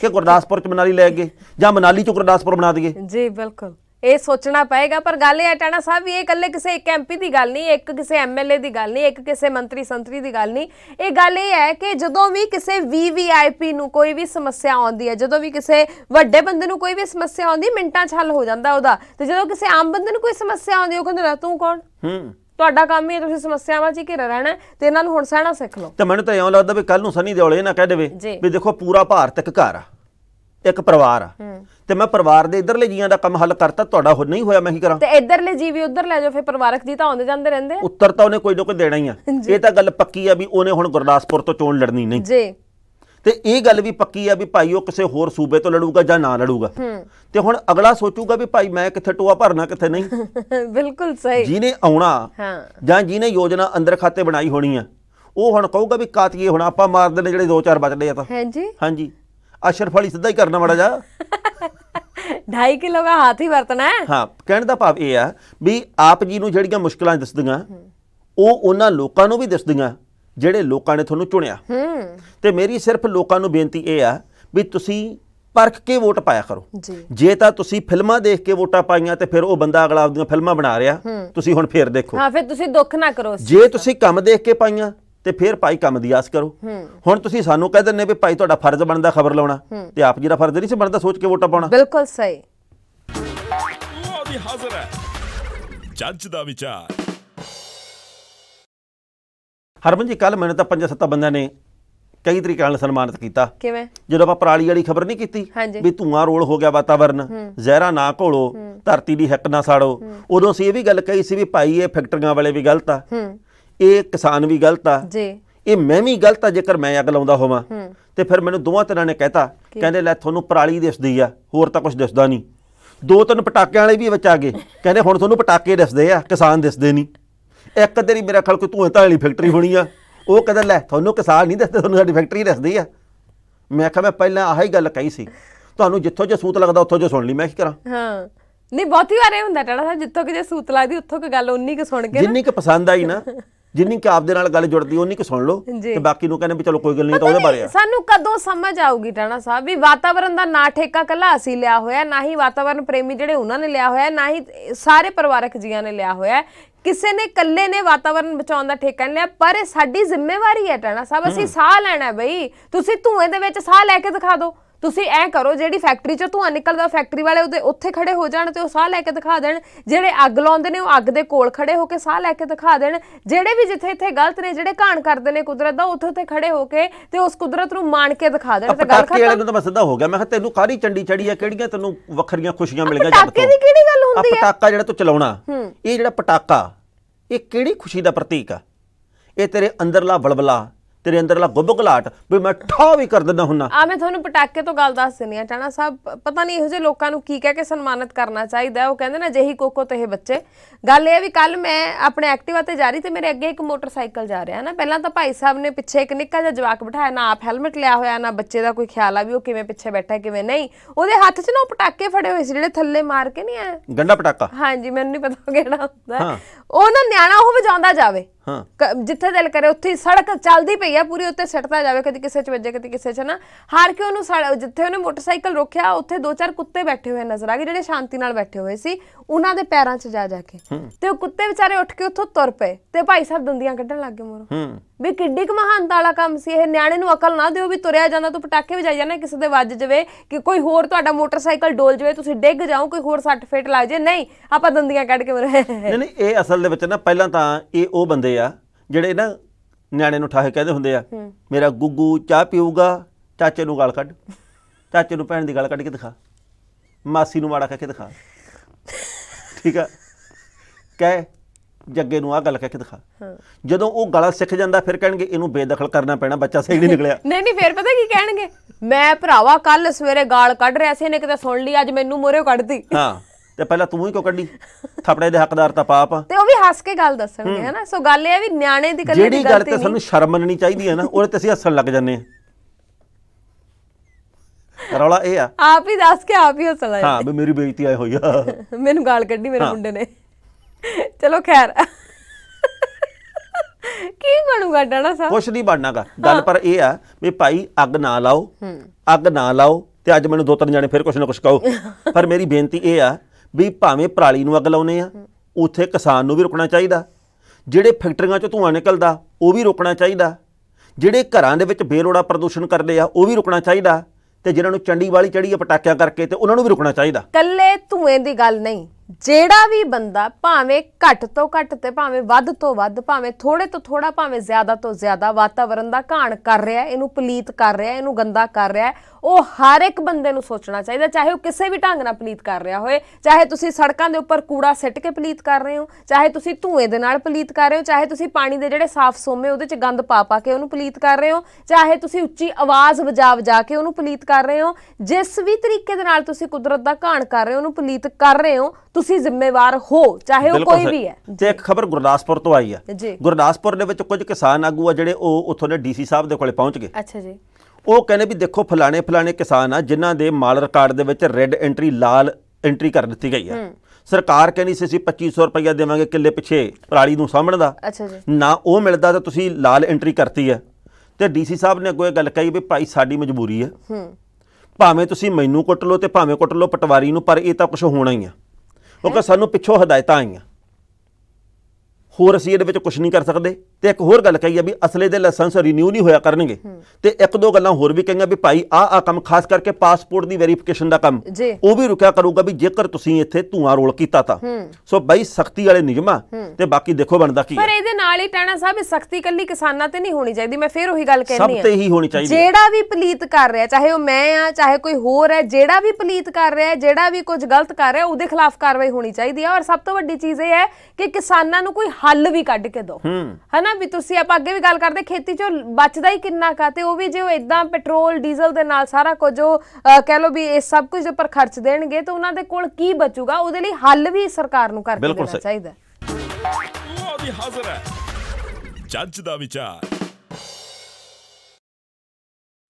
ਕਿ ਗੁਰਦਾਸਪੁਰ ਚ ਮਨਾਲੀ ਲੈ ਗਏ ਜਾਂ ਮਨਾਲੀ ਚ ਗੁਰਦਾਸਪੁਰ ਬਣਾ ਦਈਏ ਜੀ ਬਿਲਕੁਲ ਇਹ ਸੋਚਣਾ ਪਏਗਾ ਪਰ ਗੱਲ ਇਹ ਟਾਣਾ ਸਾਹਿਬ ਵੀ ਇਹ ਇਕੱਲੇ ਕਿਸੇ ਇੱਕ ਐਮਪੀ ਦੀ ਗੱਲ ਨਹੀਂ ਇੱਕ ਕਿਸੇ ਐਮਐਲਏ ਦੀ ਗੱਲ ਨਹੀਂ ਇੱਕ ਕਿਸੇ ਮੰਤਰੀ ਸੰਤਰੀ ਦੀ ਗੱਲ ਨਹੀਂ ਇਹ ਗੱਲ ਇਹ ਹੈ ਕਿ ਜਦੋਂ ਵੀ ਕਿਸੇ ਵੀਵੀਆਈਪੀ ਨੂੰ ਕੋਈ ਵੀ ਸਮੱਸਿਆ ਆਉਂਦੀ ਹੈ ਜਦੋਂ ਵੀ ਕਿਸੇ ਵੱਡੇ ਬੰਦੇ ਨੂੰ ਕੋਈ ਵੀ ਸਮੱਸਿਆ ਆਉਂਦੀ ਮਿੰਟਾਂ 'ਚ ਹੱਲ ਹੋ ਜਾਂਦਾ ਉਹਦਾ ਤੇ ਜਦੋਂ ਕਿਸੇ ਆਮ ਬੰਦੇ ਨੂੰ ਕੋਈ ਸਮੱਸਿਆ ਆਉਂਦੀ ਉਹ ਕਹਿੰਦਾ ਤੂੰ ਕੌਣ ਹੂੰ ਤੁਹਾਡਾ ਕੰਮ ਹੀ ਤੁਸੀਂ ਸਮੱਸਿਆਵਾਂ 'ਚ ਘੇਰਾ ਰਹਿਣਾ ਤੇ ਇਹਨਾਂ ਨੂੰ ਹੁਣ ਸਹਿਣਾ ਸਿੱਖ ਲਓ ਤੇ ਮੈਨੂੰ ਤਾਂ ਐਂ ਲੱਗਦਾ ਵੀ ਕੱਲ ਨੂੰ ਸਨੀ ਦਿਓਲੇ ਨਾ ਕਹਿ ਦੇਵੇ ਵੀ ਦੇਖੋ ਪੂਰਾ ਭਾਰਤ ਇੱਕ ਘਰ ਆ ਇੱਕ ਪਰਿਵਾਰ ਆ ਤੇ ਮੈਂ ਪਰਿਵਾਰ ਦੇ ਇਧਰਲੇ ਜੀਆਂ ਦਾ ਕੰਮ ਹੱਲ ਕਰਤਾ ਤੁਹਾਡਾ ਹੋ ਨਹੀਂ ਹੋਇਆ ਮੈਂ ਕੀ ਕਰਾਂ ਤੇ ਇਧਰਲੇ ਜੀ ਵੀ ਉਧਰ ਲੈ ਜਾਓ ਫਿਰ ਪਰਿਵਾਰਕ ਜੀ ਤਾਂ ਆਉਂਦੇ ਜਾਂਦੇ ਰਹਿੰਦੇ ਉੱਤਰ ਤਾਂ ਉਹਨੇ ਕੋਈ ਨਾ ਕੋਈ ਦੇਣਾ ਹੀ ਆ ਇਹ ਤਾਂ ਗੱਲ ਪੱਕੀ ਆ ਵੀ ਉਹਨੇ ਹੁਣ ਗੁਰਦਾਸਪੁਰ ਤੋਂ ਚੋਣ ਲੜਨੀ ਨਹੀਂ ਜੀ ਤੇ ਇਹ ਗੱਲ ਵੀ ਪੱਕੀ ਆ ਵੀ ਭਾਈ ਉਹ ਕਿਸੇ ਹੋਰ ਸੂਬੇ ਤੋਂ ਲੜੂਗਾ ਜਾਂ ਨਾ ਲੜੂਗਾ ਤੇ ਹੁਣ ਅਗਲਾ ਸੋਚੂਗਾ ਵੀ ਭਾਈ ਮੈਂ ਕਿੱਥੇ ਟੋਆ ਭਰਨਾ ਕਿੱਥੇ ਨਹੀਂ ਬਿਲਕੁਲ ਸਹੀ ਜਿਹਨੇ ਆਉਣਾ ਹਾਂ ਜਾਂ ਜਿਹਨੇ ਯੋਜਨਾ ਅੰਦਰ ਖਾਤੇ ਬਣਾਈ ਹੋਣੀ ਆ ਉਹ ਹੁਣ ਕਹੂਗਾ ਵੀ ਕਾਤੀਏ ਹੁਣ ਆਪਾਂ ਮਾਰ ਦੇਣੇ ਜਿਹੜੇ 2-4 ਬਚਦੇ ਆ ਤਾਂ ਹਾਂਜੀ ਹਾਂਜੀ ਅਸ਼ਰਫ ਵਾਲੀ ਸਿੱਧਾ ਹੀ ਕਰਨਾ ਮੜਾ ਜਾ 2.5 ਕਿਲੋ ਦਾ ਹੱਥ ਹੀ ਵਰਤਣਾ ਹੈ ਹਾਂ ਕਹਿਣ ਦਾ ਭਾਵ ਇਹ ਆ ਵੀ ਆਪ ਜੀ ਨੂੰ ਜਿਹੜੀਆਂ ਮੁਸ਼ਕਲਾਂ ਦੱਸਦੀਆਂ ਉਹ ਉਹਨਾਂ ਲੋਕਾਂ ਨੂੰ ਵੀ ਦੱਸਦੀਆਂ ਜਿਹੜੇ ਲੋਕਾਂ ਨੇ ਤੁਹਾਨੂੰ ਚੁਣਿਆ ਹੂੰ ਤੇ ਮੇਰੀ ਸਿਰਫ ਲੋਕਾਂ ਨੂੰ ਬੇਨਤੀ ਇਹ ਆ ਵੀ ਤੁਸੀਂ ਪਰਖ ਕੇ ਵੋਟ ਪਾਇਆ ਕਰੋ ਜੇ ਤਾਂ ਤੁਸੀਂ ਫਿਲਮਾਂ ਦੇਖ ਕੇ ਵੋਟਾਂ ਪਾਈਆਂ ਤੇ ਫਿਰ ਉਹ ਬੰਦਾ ਅਗਲਾ ਆਪਦੀਆਂ ਫਿਲਮਾਂ ਬਣਾ ਰਿਹਾ ਤੁਸੀਂ ਹੁਣ ਫੇਰ ਦੇਖੋ ਹਾਂ ਫਿਰ ਤੁਸੀਂ ਦੁੱਖ ਨਾ ਕਰੋ ਜੇ ਤੁਸੀਂ ਕੰਮ ਦੇਖ ਕੇ ਪਾਈਆਂ ਤੇ ਫਿਰ ਭਾਈ ਕੰਮ ਦੀ ਆਸ ਕਰੋ ਹੁਣ ਤੁਸੀਂ ਸਾਨੂੰ ਕਹਿ ਦਿੰਨੇ ਵੀ ਭਾਈ ਤੁਹਾਡਾ ਫਰਜ਼ ਬਣਦਾ ਖਬਰ ਲਾਉਣਾ ਤੇ ਆਪ ਜੀ ਦਾ ਫਰਜ਼ ਨਹੀਂ ਸੀ ਬਣਦਾ ਸੋਚ ਕੇ ਵੋਟਾਂ ਪਾਉਣਾ ਬਿਲਕੁਲ ਸਹੀ ਉਹ ਵੀ ਹਾਜ਼ਰ ਹੈ ਜੱਜ ਦਾ ਵਿਚਾਰ ਹਰਮਨ ਜੀ ਕੱਲ ਮੈਨੂੰ ਤਾਂ ਪੰਜ ਸੱਤ ਬੰਦਿਆਂ ਨੇ ਕਈ ਤਰੀਕਿਆਂ ਨਾਲ ਸਨਮਾਨਿਤ ਕੀਤਾ ਕਿਵੇਂ ਜਦੋਂ ਆਪਾਂ ਪਰਾਲੀ ਵਾਲੀ ਖਬਰ ਨਹੀਂ ਕੀਤੀ ਵੀ ਧੂਆਂ ਰੋਲ ਹੋ ਗਿਆ ਵਾਤਾਵਰਨ ਜ਼ਹਿਰਾ ਨਾ ਘੋਲੋ ਧਰਤੀ ਦੀ ਹੱਕ ਨਾ ਸਾੜੋ ਉਦੋਂ ਸੀ ਇਹ ਵੀ ਗੱਲ ਕਹੀ ਸੀ ਵੀ ਭਾਈ ਇਹ ਫੈਕਟਰੀਆਂ ਵਾਲੇ ਵੀ ਗਲਤ ਆ ਇਹ ਕਿਸਾਨ ਵੀ ਗਲਤ ਆ ਜੀ ਇਹ ਮੈਂ ਵੀ ਗਲਤ ਆ ਜੇਕਰ ਮੈਂ ਅੱਗ ਲਾਉਂਦਾ ਹੋਵਾਂ ਤੇ ਫਿਰ ਮੈਨੂੰ ਦੋਵਾਂ ਤਰ੍ਹਾਂ ਨੇ ਕਹਿਤਾ ਕਹਿੰਦੇ ਲੈ ਤੁਹਾਨੂੰ ਪਰਾਲੀ ਦਿਸਦੀ ਆ ਹੋਰ ਤਾਂ ਕੁਝ ਦਿਸਦਾ ਨਹੀਂ ਦੋ ਤਿੰਨ ਪਟਾਕਿਆਂ ਵਾਲੇ ਵੀ ਵਿੱਚ ਆ ਗਏ ਕਹਿੰਦੇ ਹੁਣ ਤੁਹਾਨੂੰ ਪਟਾਕੇ ਦਿਸਦੇ ਆ ਕਿਸਾਨ ਦਿਸਦੇ ਨਹੀਂ ਇੱਕ ਤੇਰੀ ਮੇਰਾ ਖਲ ਕੋਈ ਧੂਏ ਵਾਲੀ ਫੈਕਟਰੀ ਹੋਣੀ ਆ ਉਹ ਕਹਿੰਦਾ ਲੈ ਤੁਹਾਨੂੰ ਕਿਸਾਨ ਨਹੀਂ ਦਿਸਦੇ ਤੁਹਾਨੂੰ ਸਾਡੀ ਫੈਕਟਰੀ ਦਿਸਦੀ ਆ ਮੈਂ ਕਿਹਾ ਮੈਂ ਪਹਿਲਾਂ ਆਹੀ ਗੱਲ ਕਹੀ ਸੀ ਤੁਹਾਨੂੰ ਜਿੱਥੋਂ ਜੇ ਸੂਤ ਲੱਗਦਾ ਉੱਥੋਂ ਜੇ ਸੁਣ ਲਈ ਮੈਂ ਕੀ ਕਰਾਂ ਹਾਂ ਨਹੀਂ ਬਹੁਤੀ ਇਹ ਹੁੰਦਾ ਟੜਾ ਸਾਹਿਬ ਜਿੱਥੋਂ ਕਿ ਜੇ ਸੂਤ ਲੱਗਦੀ ਉੱਥੋਂ ਕਿ ਗੱਲ ਉਨੀ ਕਿ ਸੁਣ ਕੇ ਜਿੰਨੀ ਕਿ ਪਸੰਦ ਆਈ ਨਾ ਜਿੰਨੀ ਕਿ ਆਪਦੇ ਨਾਲ ਗੱਲ ਜੁੜਦੀ ਉਹਨੀ ਕਿ ਸੁਣ ਲਓ ਤੇ ਬਾਕੀ ਨੂੰ ਕਹਿੰਦੇ ਵੀ ਚਲੋ ਕੋਈ ਗੱਲ ਨਹੀਂ ਤਾਂ ਉਹਦੇ ਬਾਰੇ ਸਾਨੂੰ ਕਦੋਂ ਸਮਝ ਆਊਗੀ ਟਾਣਾ ਸਾਹਿਬ ਵੀ ਵਾਤਾਵਰਨ ਦਾ ਨਾ ਠੇਕਾ ਕੱਲਾ ਅਸੀਂ ਲਿਆ ਹੋਇਆ ਨਾ ਹੀ ਵਾਤਾਵਰਨ ਪ੍ਰੇਮੀ ਜਿਹੜੇ ਉਹਨਾਂ ਨੇ ਲਿਆ ਹੋਇਆ ਨਾ ਹੀ ਸਾਰੇ ਪਰਿਵਾਰਕ ਜੀਆਂ ਨੇ ਲਿਆ ਹੋਇਆ ਕਿਸੇ ਨੇ ਕੱਲੇ ਨੇ ਵਾਤਾਵਰਨ ਬਚਾਉਣ ਦਾ ਠੇਕਾ ਨਹੀਂ ਲਿਆ ਪਰ ਸਾਡੀ ਜ਼ਿੰਮੇਵਾਰੀ ਹੈ ਟਾਣਾ ਸਾਹਿਬ ਅਸੀਂ ਸਾਹ ਲੈਣਾ ਬਈ ਤੁਸੀਂ ਧੂਏ ਦੇ ਵਿੱਚ ਸਾਹ ਲੈ ਕੇ ਦਿਖਾ ਦਿਓ ਤੁਸੀਂ ਐ ਕਰੋ ਜਿਹੜੀ ਫੈਕਟਰੀ ਚੋਂ ਧੂਆਂ ਨਿਕਲਦਾ ਫੈਕਟਰੀ ਵਾਲੇ ਉਹਦੇ ਉੱਥੇ ਖੜੇ ਹੋ ਜਾਣ ਤੇ ਉਹ ਸਾਹ ਲੈ ਕੇ ਦਿਖਾ ਦੇਣ ਜਿਹੜੇ ਅੱਗ ਲਾਉਂਦੇ ਨੇ ਉਹ ਅੱਗ ਦੇ ਕੋਲ ਖੜੇ ਹੋ ਕੇ ਸਾਹ ਲੈ ਕੇ ਦਿਖਾ ਦੇਣ ਜਿਹੜੇ ਵੀ ਜਿੱਥੇ ਇੱਥੇ ਗਲਤ ਨੇ ਜਿਹੜੇ ਘਾਣ ਕਰਦੇ ਨੇ ਕੁਦਰਤ ਦਾ ਉੱਥੇ ਉੱਥੇ ਖੜੇ ਹੋ ਕੇ ਤੇ ਉਸ ਕੁਦਰਤ ਨੂੰ ਮਾਣ ਕੇ ਦਿਖਾ ਦੇਣ ਤੇ ਗੱਲ ਖਤਮ ਵਾਲੇ ਨੂੰ ਤਾਂ ਮੈਂ ਸਿੱਧਾ ਹੋ ਗਿਆ ਮੈਂ ਕਿਹਾ ਤੈਨੂੰ ਕਾਰੀ ਚੰਡੀ ਚੜੀ ਆ ਕਿਹੜੀਆਂ ਤੈਨੂੰ ਵੱਖਰੀਆਂ ਖੁਸ਼ੀਆਂ ਮਿਲ ਗਈਆਂ ਜਦ ਤੋਂ ਦੀ ਕਿਹੜੀ ਗੱਲ ਹੁੰਦੀ ਹੈ ਪਟਾਕਾ ਜਿਹੜਾ ਤੂੰ ਚਲਾਉਣਾ ਇਹ ਜਿਹੜਾ ਪਟਾਕਾ ਇਹ ਕਿਹੜੀ ਖੁਸ਼ੀ ਦਾ ਪ੍ਰਤੀਕ ਆ ਇਹ ਤੇਰੇ ਅੰਦਰਲਾ ਬਲਬਲਾ ਤੇਰੇ ਅੰਦਰਲਾ ਗੁੱਬਗਲਾਟ ਵੀ ਮੈਂ ਠਾ ਵੀ ਕਰ ਦਿੰਦਾ ਹੁੰਨਾ ਆ ਮੈਂ ਤੁਹਾਨੂੰ ਪਟਾਕੇ ਤੋਂ ਗੱਲ ਦੱਸ ਦਿੰਨੀ ਆ ਚਾਣਾ ਸਾਹਿਬ ਪਤਾ ਨਹੀਂ ਇਹੋ ਜਿਹੇ ਲੋਕਾਂ ਨੂੰ ਕੀ ਕਹਿ ਕੇ ਸਨਮਾਨਿਤ ਕਰਨਾ ਚਾਹੀਦਾ ਉਹ ਕਹਿੰਦੇ ਨਾ ਜਿਹੀ ਕੋਕੋ ਤੇ ਇਹ ਬੱਚੇ ਗੱਲ ਇਹ ਵੀ ਕੱਲ ਮੈਂ ਆਪਣੇ ਐਕਟਿਵਾ ਤੇ ਜਾ ਰਹੀ ਤੇ ਮੇਰੇ ਅੱਗੇ ਇੱਕ ਮੋਟਰਸਾਈਕਲ ਜਾ ਰਿਹਾ ਨਾ ਪਹਿਲਾਂ ਤਾਂ ਭਾਈ ਸਾਹਿਬ ਨੇ ਪਿੱਛੇ ਇੱਕ ਨਿੱਕਾ ਜਿਹਾ ਜਵਾਕ ਬਿਠਾਇਆ ਨਾ ਆਪ ਹੈਲਮਟ ਲਿਆ ਹੋਇਆ ਨਾ ਬੱਚੇ ਦਾ ਕੋਈ ਖਿਆਲ ਆ ਵੀ ਉਹ ਕਿਵੇਂ ਪਿੱਛੇ ਬੈਠਾ ਕਿਵੇਂ ਨਹੀਂ ਉਹਦੇ ਹੱਥ 'ਚ ਨਾ ਉਹ ਪਟਾਕੇ ਫੜੇ ਹੋਏ ਸੀ ਜਿਹੜੇ ਥੱਲੇ ਮਾਰ ਕੇ ਨਹੀਂ ਆ ਗੰਡਾ ਪਟਾਕਾ ਹਾਂਜੀ ਮੈਨੂੰ ਨਹੀਂ ਪਤਾ ਕਿਹੜਾ ਹੁੰਦਾ ਉਹ ਨਾ ਨਿਆਣਾ ਉਹ ਵਜਾਉਂਦਾ ਜਾਵੇ ਹਾਂ ਜਿੱਥੇ ਦਿਲ ਕਰੇ ਉੱਥੇ ਸੜਕ ਚੱਲਦੀ ਪਈ ਆ ਪੂਰੀ ਉੱਤੇ ਸੱਟਦਾ ਜਾਵੇ ਕਦੀ ਕਿਸੇ ਚ ਵੱਜੇ ਕਦੀ ਕਿਸੇ ਚ ਨਾ ਹਾਰ ਕੇ ਉਹਨੂੰ ਜਿੱਥੇ ਉਹਨੇ ਮੋਟਰਸਾਈਕਲ ਰੋਕਿਆ ਉੱਥੇ ਦੋ ਚਾਰ ਕੁੱਤੇ ਬੈਠੇ ਹੋਏ ਨਜ਼ਰ ਆ ਗਏ ਜਿਹੜੇ ਸ਼ਾਂਤੀ ਨਾਲ ਬੈਠੇ ਹੋਏ ਸੀ ਉਹਨਾਂ ਦੇ ਪੈਰਾਂ 'ਚ ਜਾ ਜਾ ਕੇ ਤੇ ਉਹ ਕੁੱਤੇ ਵਿਚਾਰੇ ਉੱਠ ਕੇ ਉੱਥੋਂ ਤੁਰ ਪਏ ਤੇ ਭਾਈ ਸਾਹਿਬ ਦੰਦੀਆਂ ਕੱਢਣ ਲੱਗ ਗਏ ਹੂੰ ਵੀ ਕਿੱਡੀ ਕੁ ਮਹਾਨਤਾ ਵਾਲਾ ਕੰਮ ਸੀ ਇਹ ਨਿਆਣੇ ਨੂੰ ਅਕਲ ਨਾ ਦਿਓ ਵੀ ਤੁਰਿਆ ਜਾਂਦਾ ਤੂੰ ਪਟਾਕੇ ਵਜਾਈ ਜਾਂਦਾ ਕਿਸੇ ਦੇ ਵੱਜ ਜਵੇ ਕਿ ਕੋਈ ਹੋਰ ਤੁਹਾਡਾ ਮੋਟਰਸਾਈਕਲ ਡੋਲ ਜਵੇ ਤੁਸੀਂ ਡਿੱਗ ਜਾਓ ਕੋਈ ਹੋਰ ਸੱਟ ਫੇਟ ਲੱਗ ਜੇ ਨਹੀਂ ਆਪਾਂ ਦੰਦੀਆਂ ਕੱਢ ਕੇ ਮਰੇ ਨਹੀਂ ਨਹੀਂ ਇਹ ਅਸਲ ਦੇ ਵਿੱਚ ਨਾ ਪਹਿਲਾਂ ਤਾਂ ਇਹ ਉਹ ਬੰਦੇ ਹੁੰਦੇ ਆ ਜਿਹੜੇ ਨਾ ਨਿਆਣੇ ਨੂੰ ਠਾਹੇ ਕਹਿੰਦੇ ਹੁੰਦੇ ਆ ਮੇਰਾ ਗੁੱਗੂ ਚਾਹ ਪੀਊਗਾ ਚਾਚੇ ਨੂੰ ਗਾਲ ਕੱਢ ਚਾਚੇ ਨੂੰ ਭੈਣ ਦੀ ਗਾਲ ਕੱਢ ਕੇ ਦਿਖਾ ਮਾਸੀ ਨੂੰ ਮਾੜਾ ਕਹਿ ਕੇ ਦਿਖਾ ਠੀਕ ਆ ਕਹਿ ਜੱਗੇ ਨੂੰ ਆ ਗੱਲ ਕਹਿ ਕੇ ਦਿਖਾ ਜਦੋਂ ਉਹ ਗਲਾ ਸਿੱਖ ਜਾਂਦਾ ਫਿਰ ਕਹਿਣਗੇ ਇਹਨੂੰ ਬੇਦਖਲ ਕਰਨਾ ਪੈਣਾ ਬੱਚਾ ਸਹੀ ਨਹੀਂ ਨਿਕਲਿਆ ਨਹੀਂ ਨਹੀਂ ਫਿਰ ਪਤਾ ਕੀ ਕਹਿਣਗੇ ਮੈਂ ਭਰਾਵਾ ਕੱਲ ਸਵੇਰੇ ਗਾਲ ਕੱਢ ਰਿਆ ਸੀ ਇਹਨੇ ਕਿਤੇ ਸੁਣ ਲਈ ਅੱਜ ਮੈਨੂੰ ਮੋਰੇ ਕੱਢਦੀ ਹਾਂ ਤੇ ਪਹਿਲਾਂ ਤੂੰ ਹੀ ਕਿਉਂ ਕੱਢੀ ਥਾਪੜੇ ਦੇ ਹੱਕਦਾਰ ਤਾਂ ਪਾਪ ਆ ਤੇ ਉਹ ਵੀ ਹੱਸ ਕੇ ਗੱਲ ਦੱਸਣਗੇ ਹੈ ਨਾ ਸੋ ਗੱਲ ਇਹ ਹੈ ਵੀ ਨਿਆਣੇ ਦੀ ਕੱਲੀ ਜਿਹੜੀ ਗੱਲ ਤੇ ਸਾਨੂੰ ਸ਼ਰਮ ਮੰਨਣੀ ਚਾਹੀਦੀ ਹੈ ਨਾ ਉਹਦੇ ਤੇ ਅਸੀਂ ਹੱਸਣ ਲੱਗ ਜਾਂਦੇ ਆ ਰੌਲਾ ਇਹ ਆ ਆਪ ਹੀ ਦੱਸ ਕੇ ਆਪ ਹੀ ਹੱਸ ਲਾਇਆ ਹਾਂ ਵੀ ਮੇਰੀ ਬੇਇੱਜ਼ਤੀ ਆਈ ਹੋਈ ਆ ਮੈਨੂੰ ਗਾਲ ਕੱਢੀ ਮੇਰੇ ਮੁੰਡੇ ਨੇ ਚਲੋ ਖੈਰ ਕੀ ਬਣੂਗਾ ਡਾਣਾ ਸਾਹਿਬ ਕੁਛ ਨਹੀਂ ਬਣਨਾਗਾ ਗੱਲ ਪਰ ਇਹ ਆ ਵੀ ਭਾਈ ਅੱਗ ਨਾ ਲਾਓ ਅੱਗ ਨਾ ਲਾਓ ਤੇ ਅੱਜ ਮੈਨੂੰ ਦੋ ਤਿੰਨ ਜਾਣੇ ਫਿਰ ਕੁਛ ਨਾ ਕੁਛ ਕਹੋ ਪਰ ਮੇਰੀ ਬੇਨਤੀ ਇਹ ਆ ਵੀ ਭਾਵੇਂ ਪਰਾਲੀ ਨੂੰ ਅੱਗ ਲਾਉਨੇ ਆ ਉਥੇ ਕਿਸਾਨ ਨੂੰ ਵੀ ਰੁਕਣਾ ਚਾਹੀਦਾ ਜਿਹੜੇ ਫੈਕਟਰੀਆਂ 'ਚੋਂ ਧੂਆਂ ਨਿਕਲਦਾ ਉਹ ਵੀ ਰੁਕਣਾ ਚਾਹੀਦਾ ਜਿਹੜੇ ਘਰਾਂ ਦੇ ਵਿੱਚ ਬੇਰੋੜਾ ਪ੍ਰਦੂਸ਼ਣ ਕਰਦੇ ਆ ਉਹ ਵੀ ਰੁਕਣਾ ਚਾਹੀਦਾ ਤੇ ਜਿਨ੍ਹਾਂ ਨੂੰ ਚੰਡੀ ਵਾਲੀ ਚੜੀ ਆ ਪਟਾਕਿਆਂ ਕਰਕੇ ਤੇ ਉਹਨਾਂ ਨੂੰ ਵੀ ਰੁਕਣਾ ਚਾਹੀਦਾ ਕੱਲੇ ਧੂਏ ਦੀ ਗੱਲ ਨਹੀਂ ਜਿਹੜਾ ਵੀ ਬੰਦਾ ਭਾਵੇਂ ਘੱਟ ਤੋਂ ਘੱਟ ਤੇ ਭਾਵੇਂ ਵੱਧ ਤੋਂ ਵੱਧ ਭਾਵੇਂ ਥੋੜੇ ਤੋਂ ਥੋੜਾ ਭਾਵੇਂ ਜ਼ਿਆਦਾ ਤੋਂ ਜ਼ਿਆਦਾ ਵਾਤਾਵਰਣ ਦਾ ਘਾਣ ਕਰ ਰਿਹਾ ਇਹਨੂੰ ਪਲੀਤ ਕਰ ਰਿਹਾ ਇਹਨੂੰ ਗੰਦਾ ਕਰ ਰਿਹਾ ਉਹ ਹਰ ਇੱਕ ਬੰਦੇ ਨੂੰ ਸੋਚਣਾ ਚਾਹੀਦਾ ਚਾਹੇ ਉਹ ਕਿਸੇ ਵੀ ਢੰਗ ਨਾਲ ਪਲੀਤ ਕਰ ਰਿਹਾ ਹੋਵੇ ਚਾਹੇ ਤੁਸੀਂ ਸੜਕਾਂ ਦੇ ਉੱਪਰ ਕੂੜਾ ਸਿੱਟ ਕੇ ਪਲੀਤ ਕਰ ਰਹੇ ਹੋ ਚਾਹੇ ਤੁਸੀਂ ਧੂਏ ਦੇ ਨਾਲ ਪਲੀਤ ਕਰ ਰਹੇ ਹੋ ਚਾਹੇ ਤੁਸੀਂ ਪਾਣੀ ਦੇ ਜਿਹੜੇ ਸਾਫ਼ ਸੋਮੇ ਉਹਦੇ 'ਚ ਗੰਦ ਪਾ ਪਾ ਕੇ ਉਹਨੂੰ ਪਲੀਤ ਕਰ ਰਹੇ ਹੋ ਚਾਹੇ ਤੁਸੀਂ ਉੱਚੀ ਆਵਾਜ਼ ਵਜਾ ਵਜਾ ਕੇ ਉਹਨੂੰ ਪਲੀਤ ਕਰ ਰਹੇ ਹੋ ਜਿਸ ਵੀ ਤਰੀਕੇ ਦੇ ਨਾਲ ਤੁਸੀਂ ਕੁਦਰਤ ਦਾ ਘਾਣ ਕਰ ਰਹੇ ਹੋ ਉਹਨੂੰ ਪਲੀਤ ਕਰ ਰਹੇ ਹੋ ਤੁਸੀਂ ਜ਼ਿੰਮੇਵਾਰ ਹੋ ਚਾਹੇ ਉਹ ਕੋਈ ਵੀ ਹੈ ਤੇ ਇੱਕ ਖਬਰ ਗੁਰਦਾਸਪੁਰ ਤੋਂ ਆਈ ਹੈ ਗੁਰਦਾਸਪੁਰ ਦੇ ਵਿੱਚ ਕੁਝ ਕਿਸਾਨ ਆਗੂ ਆ ਜਿਹੜੇ ਉਹ ਉੱਥੋਂ ਦੇ ਡੀਸੀ ਸਾਹਿਬ ਦੇ ਕੋਲੇ ਪਹੁੰਚ ਗਏ ਅੱਛਾ ਜੀ ਉਹ ਕਹਿੰਦੇ ਵੀ ਦੇਖੋ ਫਲਾਣੇ ਫਲਾਣੇ ਕਿਸਾਨ ਆ ਜਿਨ੍ਹਾਂ ਦੇ ਮਾਲ ਰਿਕਾਰਡ ਦੇ ਵਿੱਚ ਰੈੱਡ ਐਂਟਰੀ ਲਾਲ ਐਂਟਰੀ ਕਰ ਦਿੱਤੀ ਗਈ ਹੈ ਸਰਕਾਰ ਕਹਿੰਦੀ ਸੀ ਅਸੀਂ 2500 ਰੁਪਏ ਦੇਵਾਂਗੇ ਕਿੱਲੇ ਪਿੱਛੇ ਪਰਾਲੀ ਨੂੰ ਸਾਂਭਣ ਦਾ ਅੱਛਾ ਜੀ ਨਾ ਉਹ ਮਿਲਦਾ ਤਾਂ ਤੁਸੀਂ ਲਾਲ ਐਂਟਰੀ ਕਰਤੀ ਹੈ ਤੇ ਡੀਸੀ ਸਾਹਿਬ ਨੇ ਅੱਗੇ ਗੱਲ ਕਹੀ ਵੀ ਭਾਈ ਸਾਡੀ ਮਜਬੂਰੀ ਹੈ ਹੂੰ ਭਾਵੇਂ ਤੁਸੀਂ ਮੈਨੂੰ ਕੁੱਟ ਲਓ ਤੇ ਭਾਵੇਂ ਕੁੱਟ ਲਓ ਪਟਵਾਰੀ ਨੂੰ ਪਰ ਇਹ ਤਾਂ ਕੁਝ ਹੋਣਾ ਹੀ ਆ ਉਹ ਕਹਿੰਦਾ ਸਾਨੂੰ ਪਿੱਛੋਂ ਹਦਾਇਤਾਂ ਆਈਆਂ ਹੋਰ ਅਸੀਂ ਇਹਦੇ ਵਿੱਚ ਕੁਝ ਨਹੀਂ ਕਰ ਸਕਦੇ ਤੇ ਇੱਕ ਹੋਰ ਗੱਲ ਕਹੀ ਆ ਵੀ ਅਸਲੇ ਦੇ ਲਾਇਸੈਂਸ ਰੀਨਿਊ ਨਹੀਂ ਹੋਇਆ ਕਰਨਗੇ ਤੇ ਇੱਕ ਦੋ ਗੱਲਾਂ ਹੋਰ ਵੀ ਕਹੀਆਂ ਵੀ ਭਾਈ ਆ ਆ ਕੰਮ ਖਾਸ ਕਰਕੇ ਪਾਸਪੋਰਟ ਦੀ ਵੈਰੀਫਿਕੇਸ਼ਨ ਦਾ ਕੰਮ ਉਹ ਵੀ ਰੁਕਿਆ ਕਰੂਗਾ ਵੀ ਜੇਕਰ ਤੁਸੀਂ ਇੱਥੇ ਧੂਆਂ ਰੋਲ ਕੀਤਾ ਤਾਂ ਸੋ ਬਾਈ ਸਖਤੀ ਵਾਲੇ ਨਿਯਮਾਂ ਤੇ ਬਾਕੀ ਦੇਖੋ ਬਣਦਾ ਕੀ ਪਰ ਇਹਦੇ ਨਾਲ ਹੀ ਟਾਣਾ ਸਾਹਿਬ ਸਖਤੀ ਕੱਲੀ ਕਿਸਾਨਾਂ ਤੇ ਨਹੀਂ ਹੋਣੀ ਚਾਹੀਦੀ ਮੈਂ ਫੇਰ ਉਹੀ ਗੱਲ ਕਹਿੰਦੀ ਆ ਸਭ ਤੇ ਹੀ ਹੋਣੀ ਚਾਹੀਦੀ ਜਿਹੜਾ ਵੀ ਪਲੀਤ ਕਰ ਰਿਹਾ ਚਾਹੇ ਉਹ ਮੈਂ ਆ ਚਾਹੇ ਕੋਈ ਹੋਰ ਹੈ ਜਿਹੜਾ ਵੀ ਪਲੀਤ ਕਰ ਰਿਹਾ ਹੈ ਜਿਹੜਾ ਵੀ ਕੁਝ ਗਲਤ ਕਰ ਰਿਹਾ ਉਹਦੇ ਖਿਲਾਫ ਕਾਰਵਾਈ ਹੋਣੀ ਚਾਹੀਦੀ ਆ ਔਰ ਸਭ ਤੋਂ ਵੱਡੀ ਚੀਜ਼ ਇਹ ਹੈ ਕਿ ਕਿਸਾਨਾਂ ਨੂੰ ਕੋਈ ਹੱਲ ਵੀ ਕੱਢ ਕੇ ਦੋ ਹਨਾ ਵੀ ਤੁਸੀਂ ਆਪਾਂ ਅੱਗੇ ਵੀ ਗੱਲ ਕਰਦੇ ਖੇਤੀ ਚੋਂ ਬਚਦਾ ਹੀ ਕਿੰਨਾ ਕਾ ਤੇ ਉਹ ਵੀ ਜੇ ਉਹ ਇਦਾਂ ਪੈਟਰੋਲ ਡੀਜ਼ਲ ਦੇ ਨਾਲ ਸਾਰਾ ਕੁਝ ਉਹ ਕਹਿ ਲੋ ਵੀ ਇਹ ਸਭ ਕੁਝ ਉੱਪਰ ਖਰਚ ਦੇਣਗੇ ਤਾਂ ਉਹਨਾਂ ਦੇ ਕੋਲ ਕੀ ਬਚੂਗਾ ਉਹਦੇ ਲਈ ਹੱਲ ਵੀ ਸਰਕਾਰ ਨੂੰ ਕਰਕੇ ਦੇਣਾ ਚਾਹੀਦਾ ਉਹ ਵੀ ਹਾਜ਼ਰ ਹੈ ਜੱਜ ਦਾ ਵਿਚਾਰ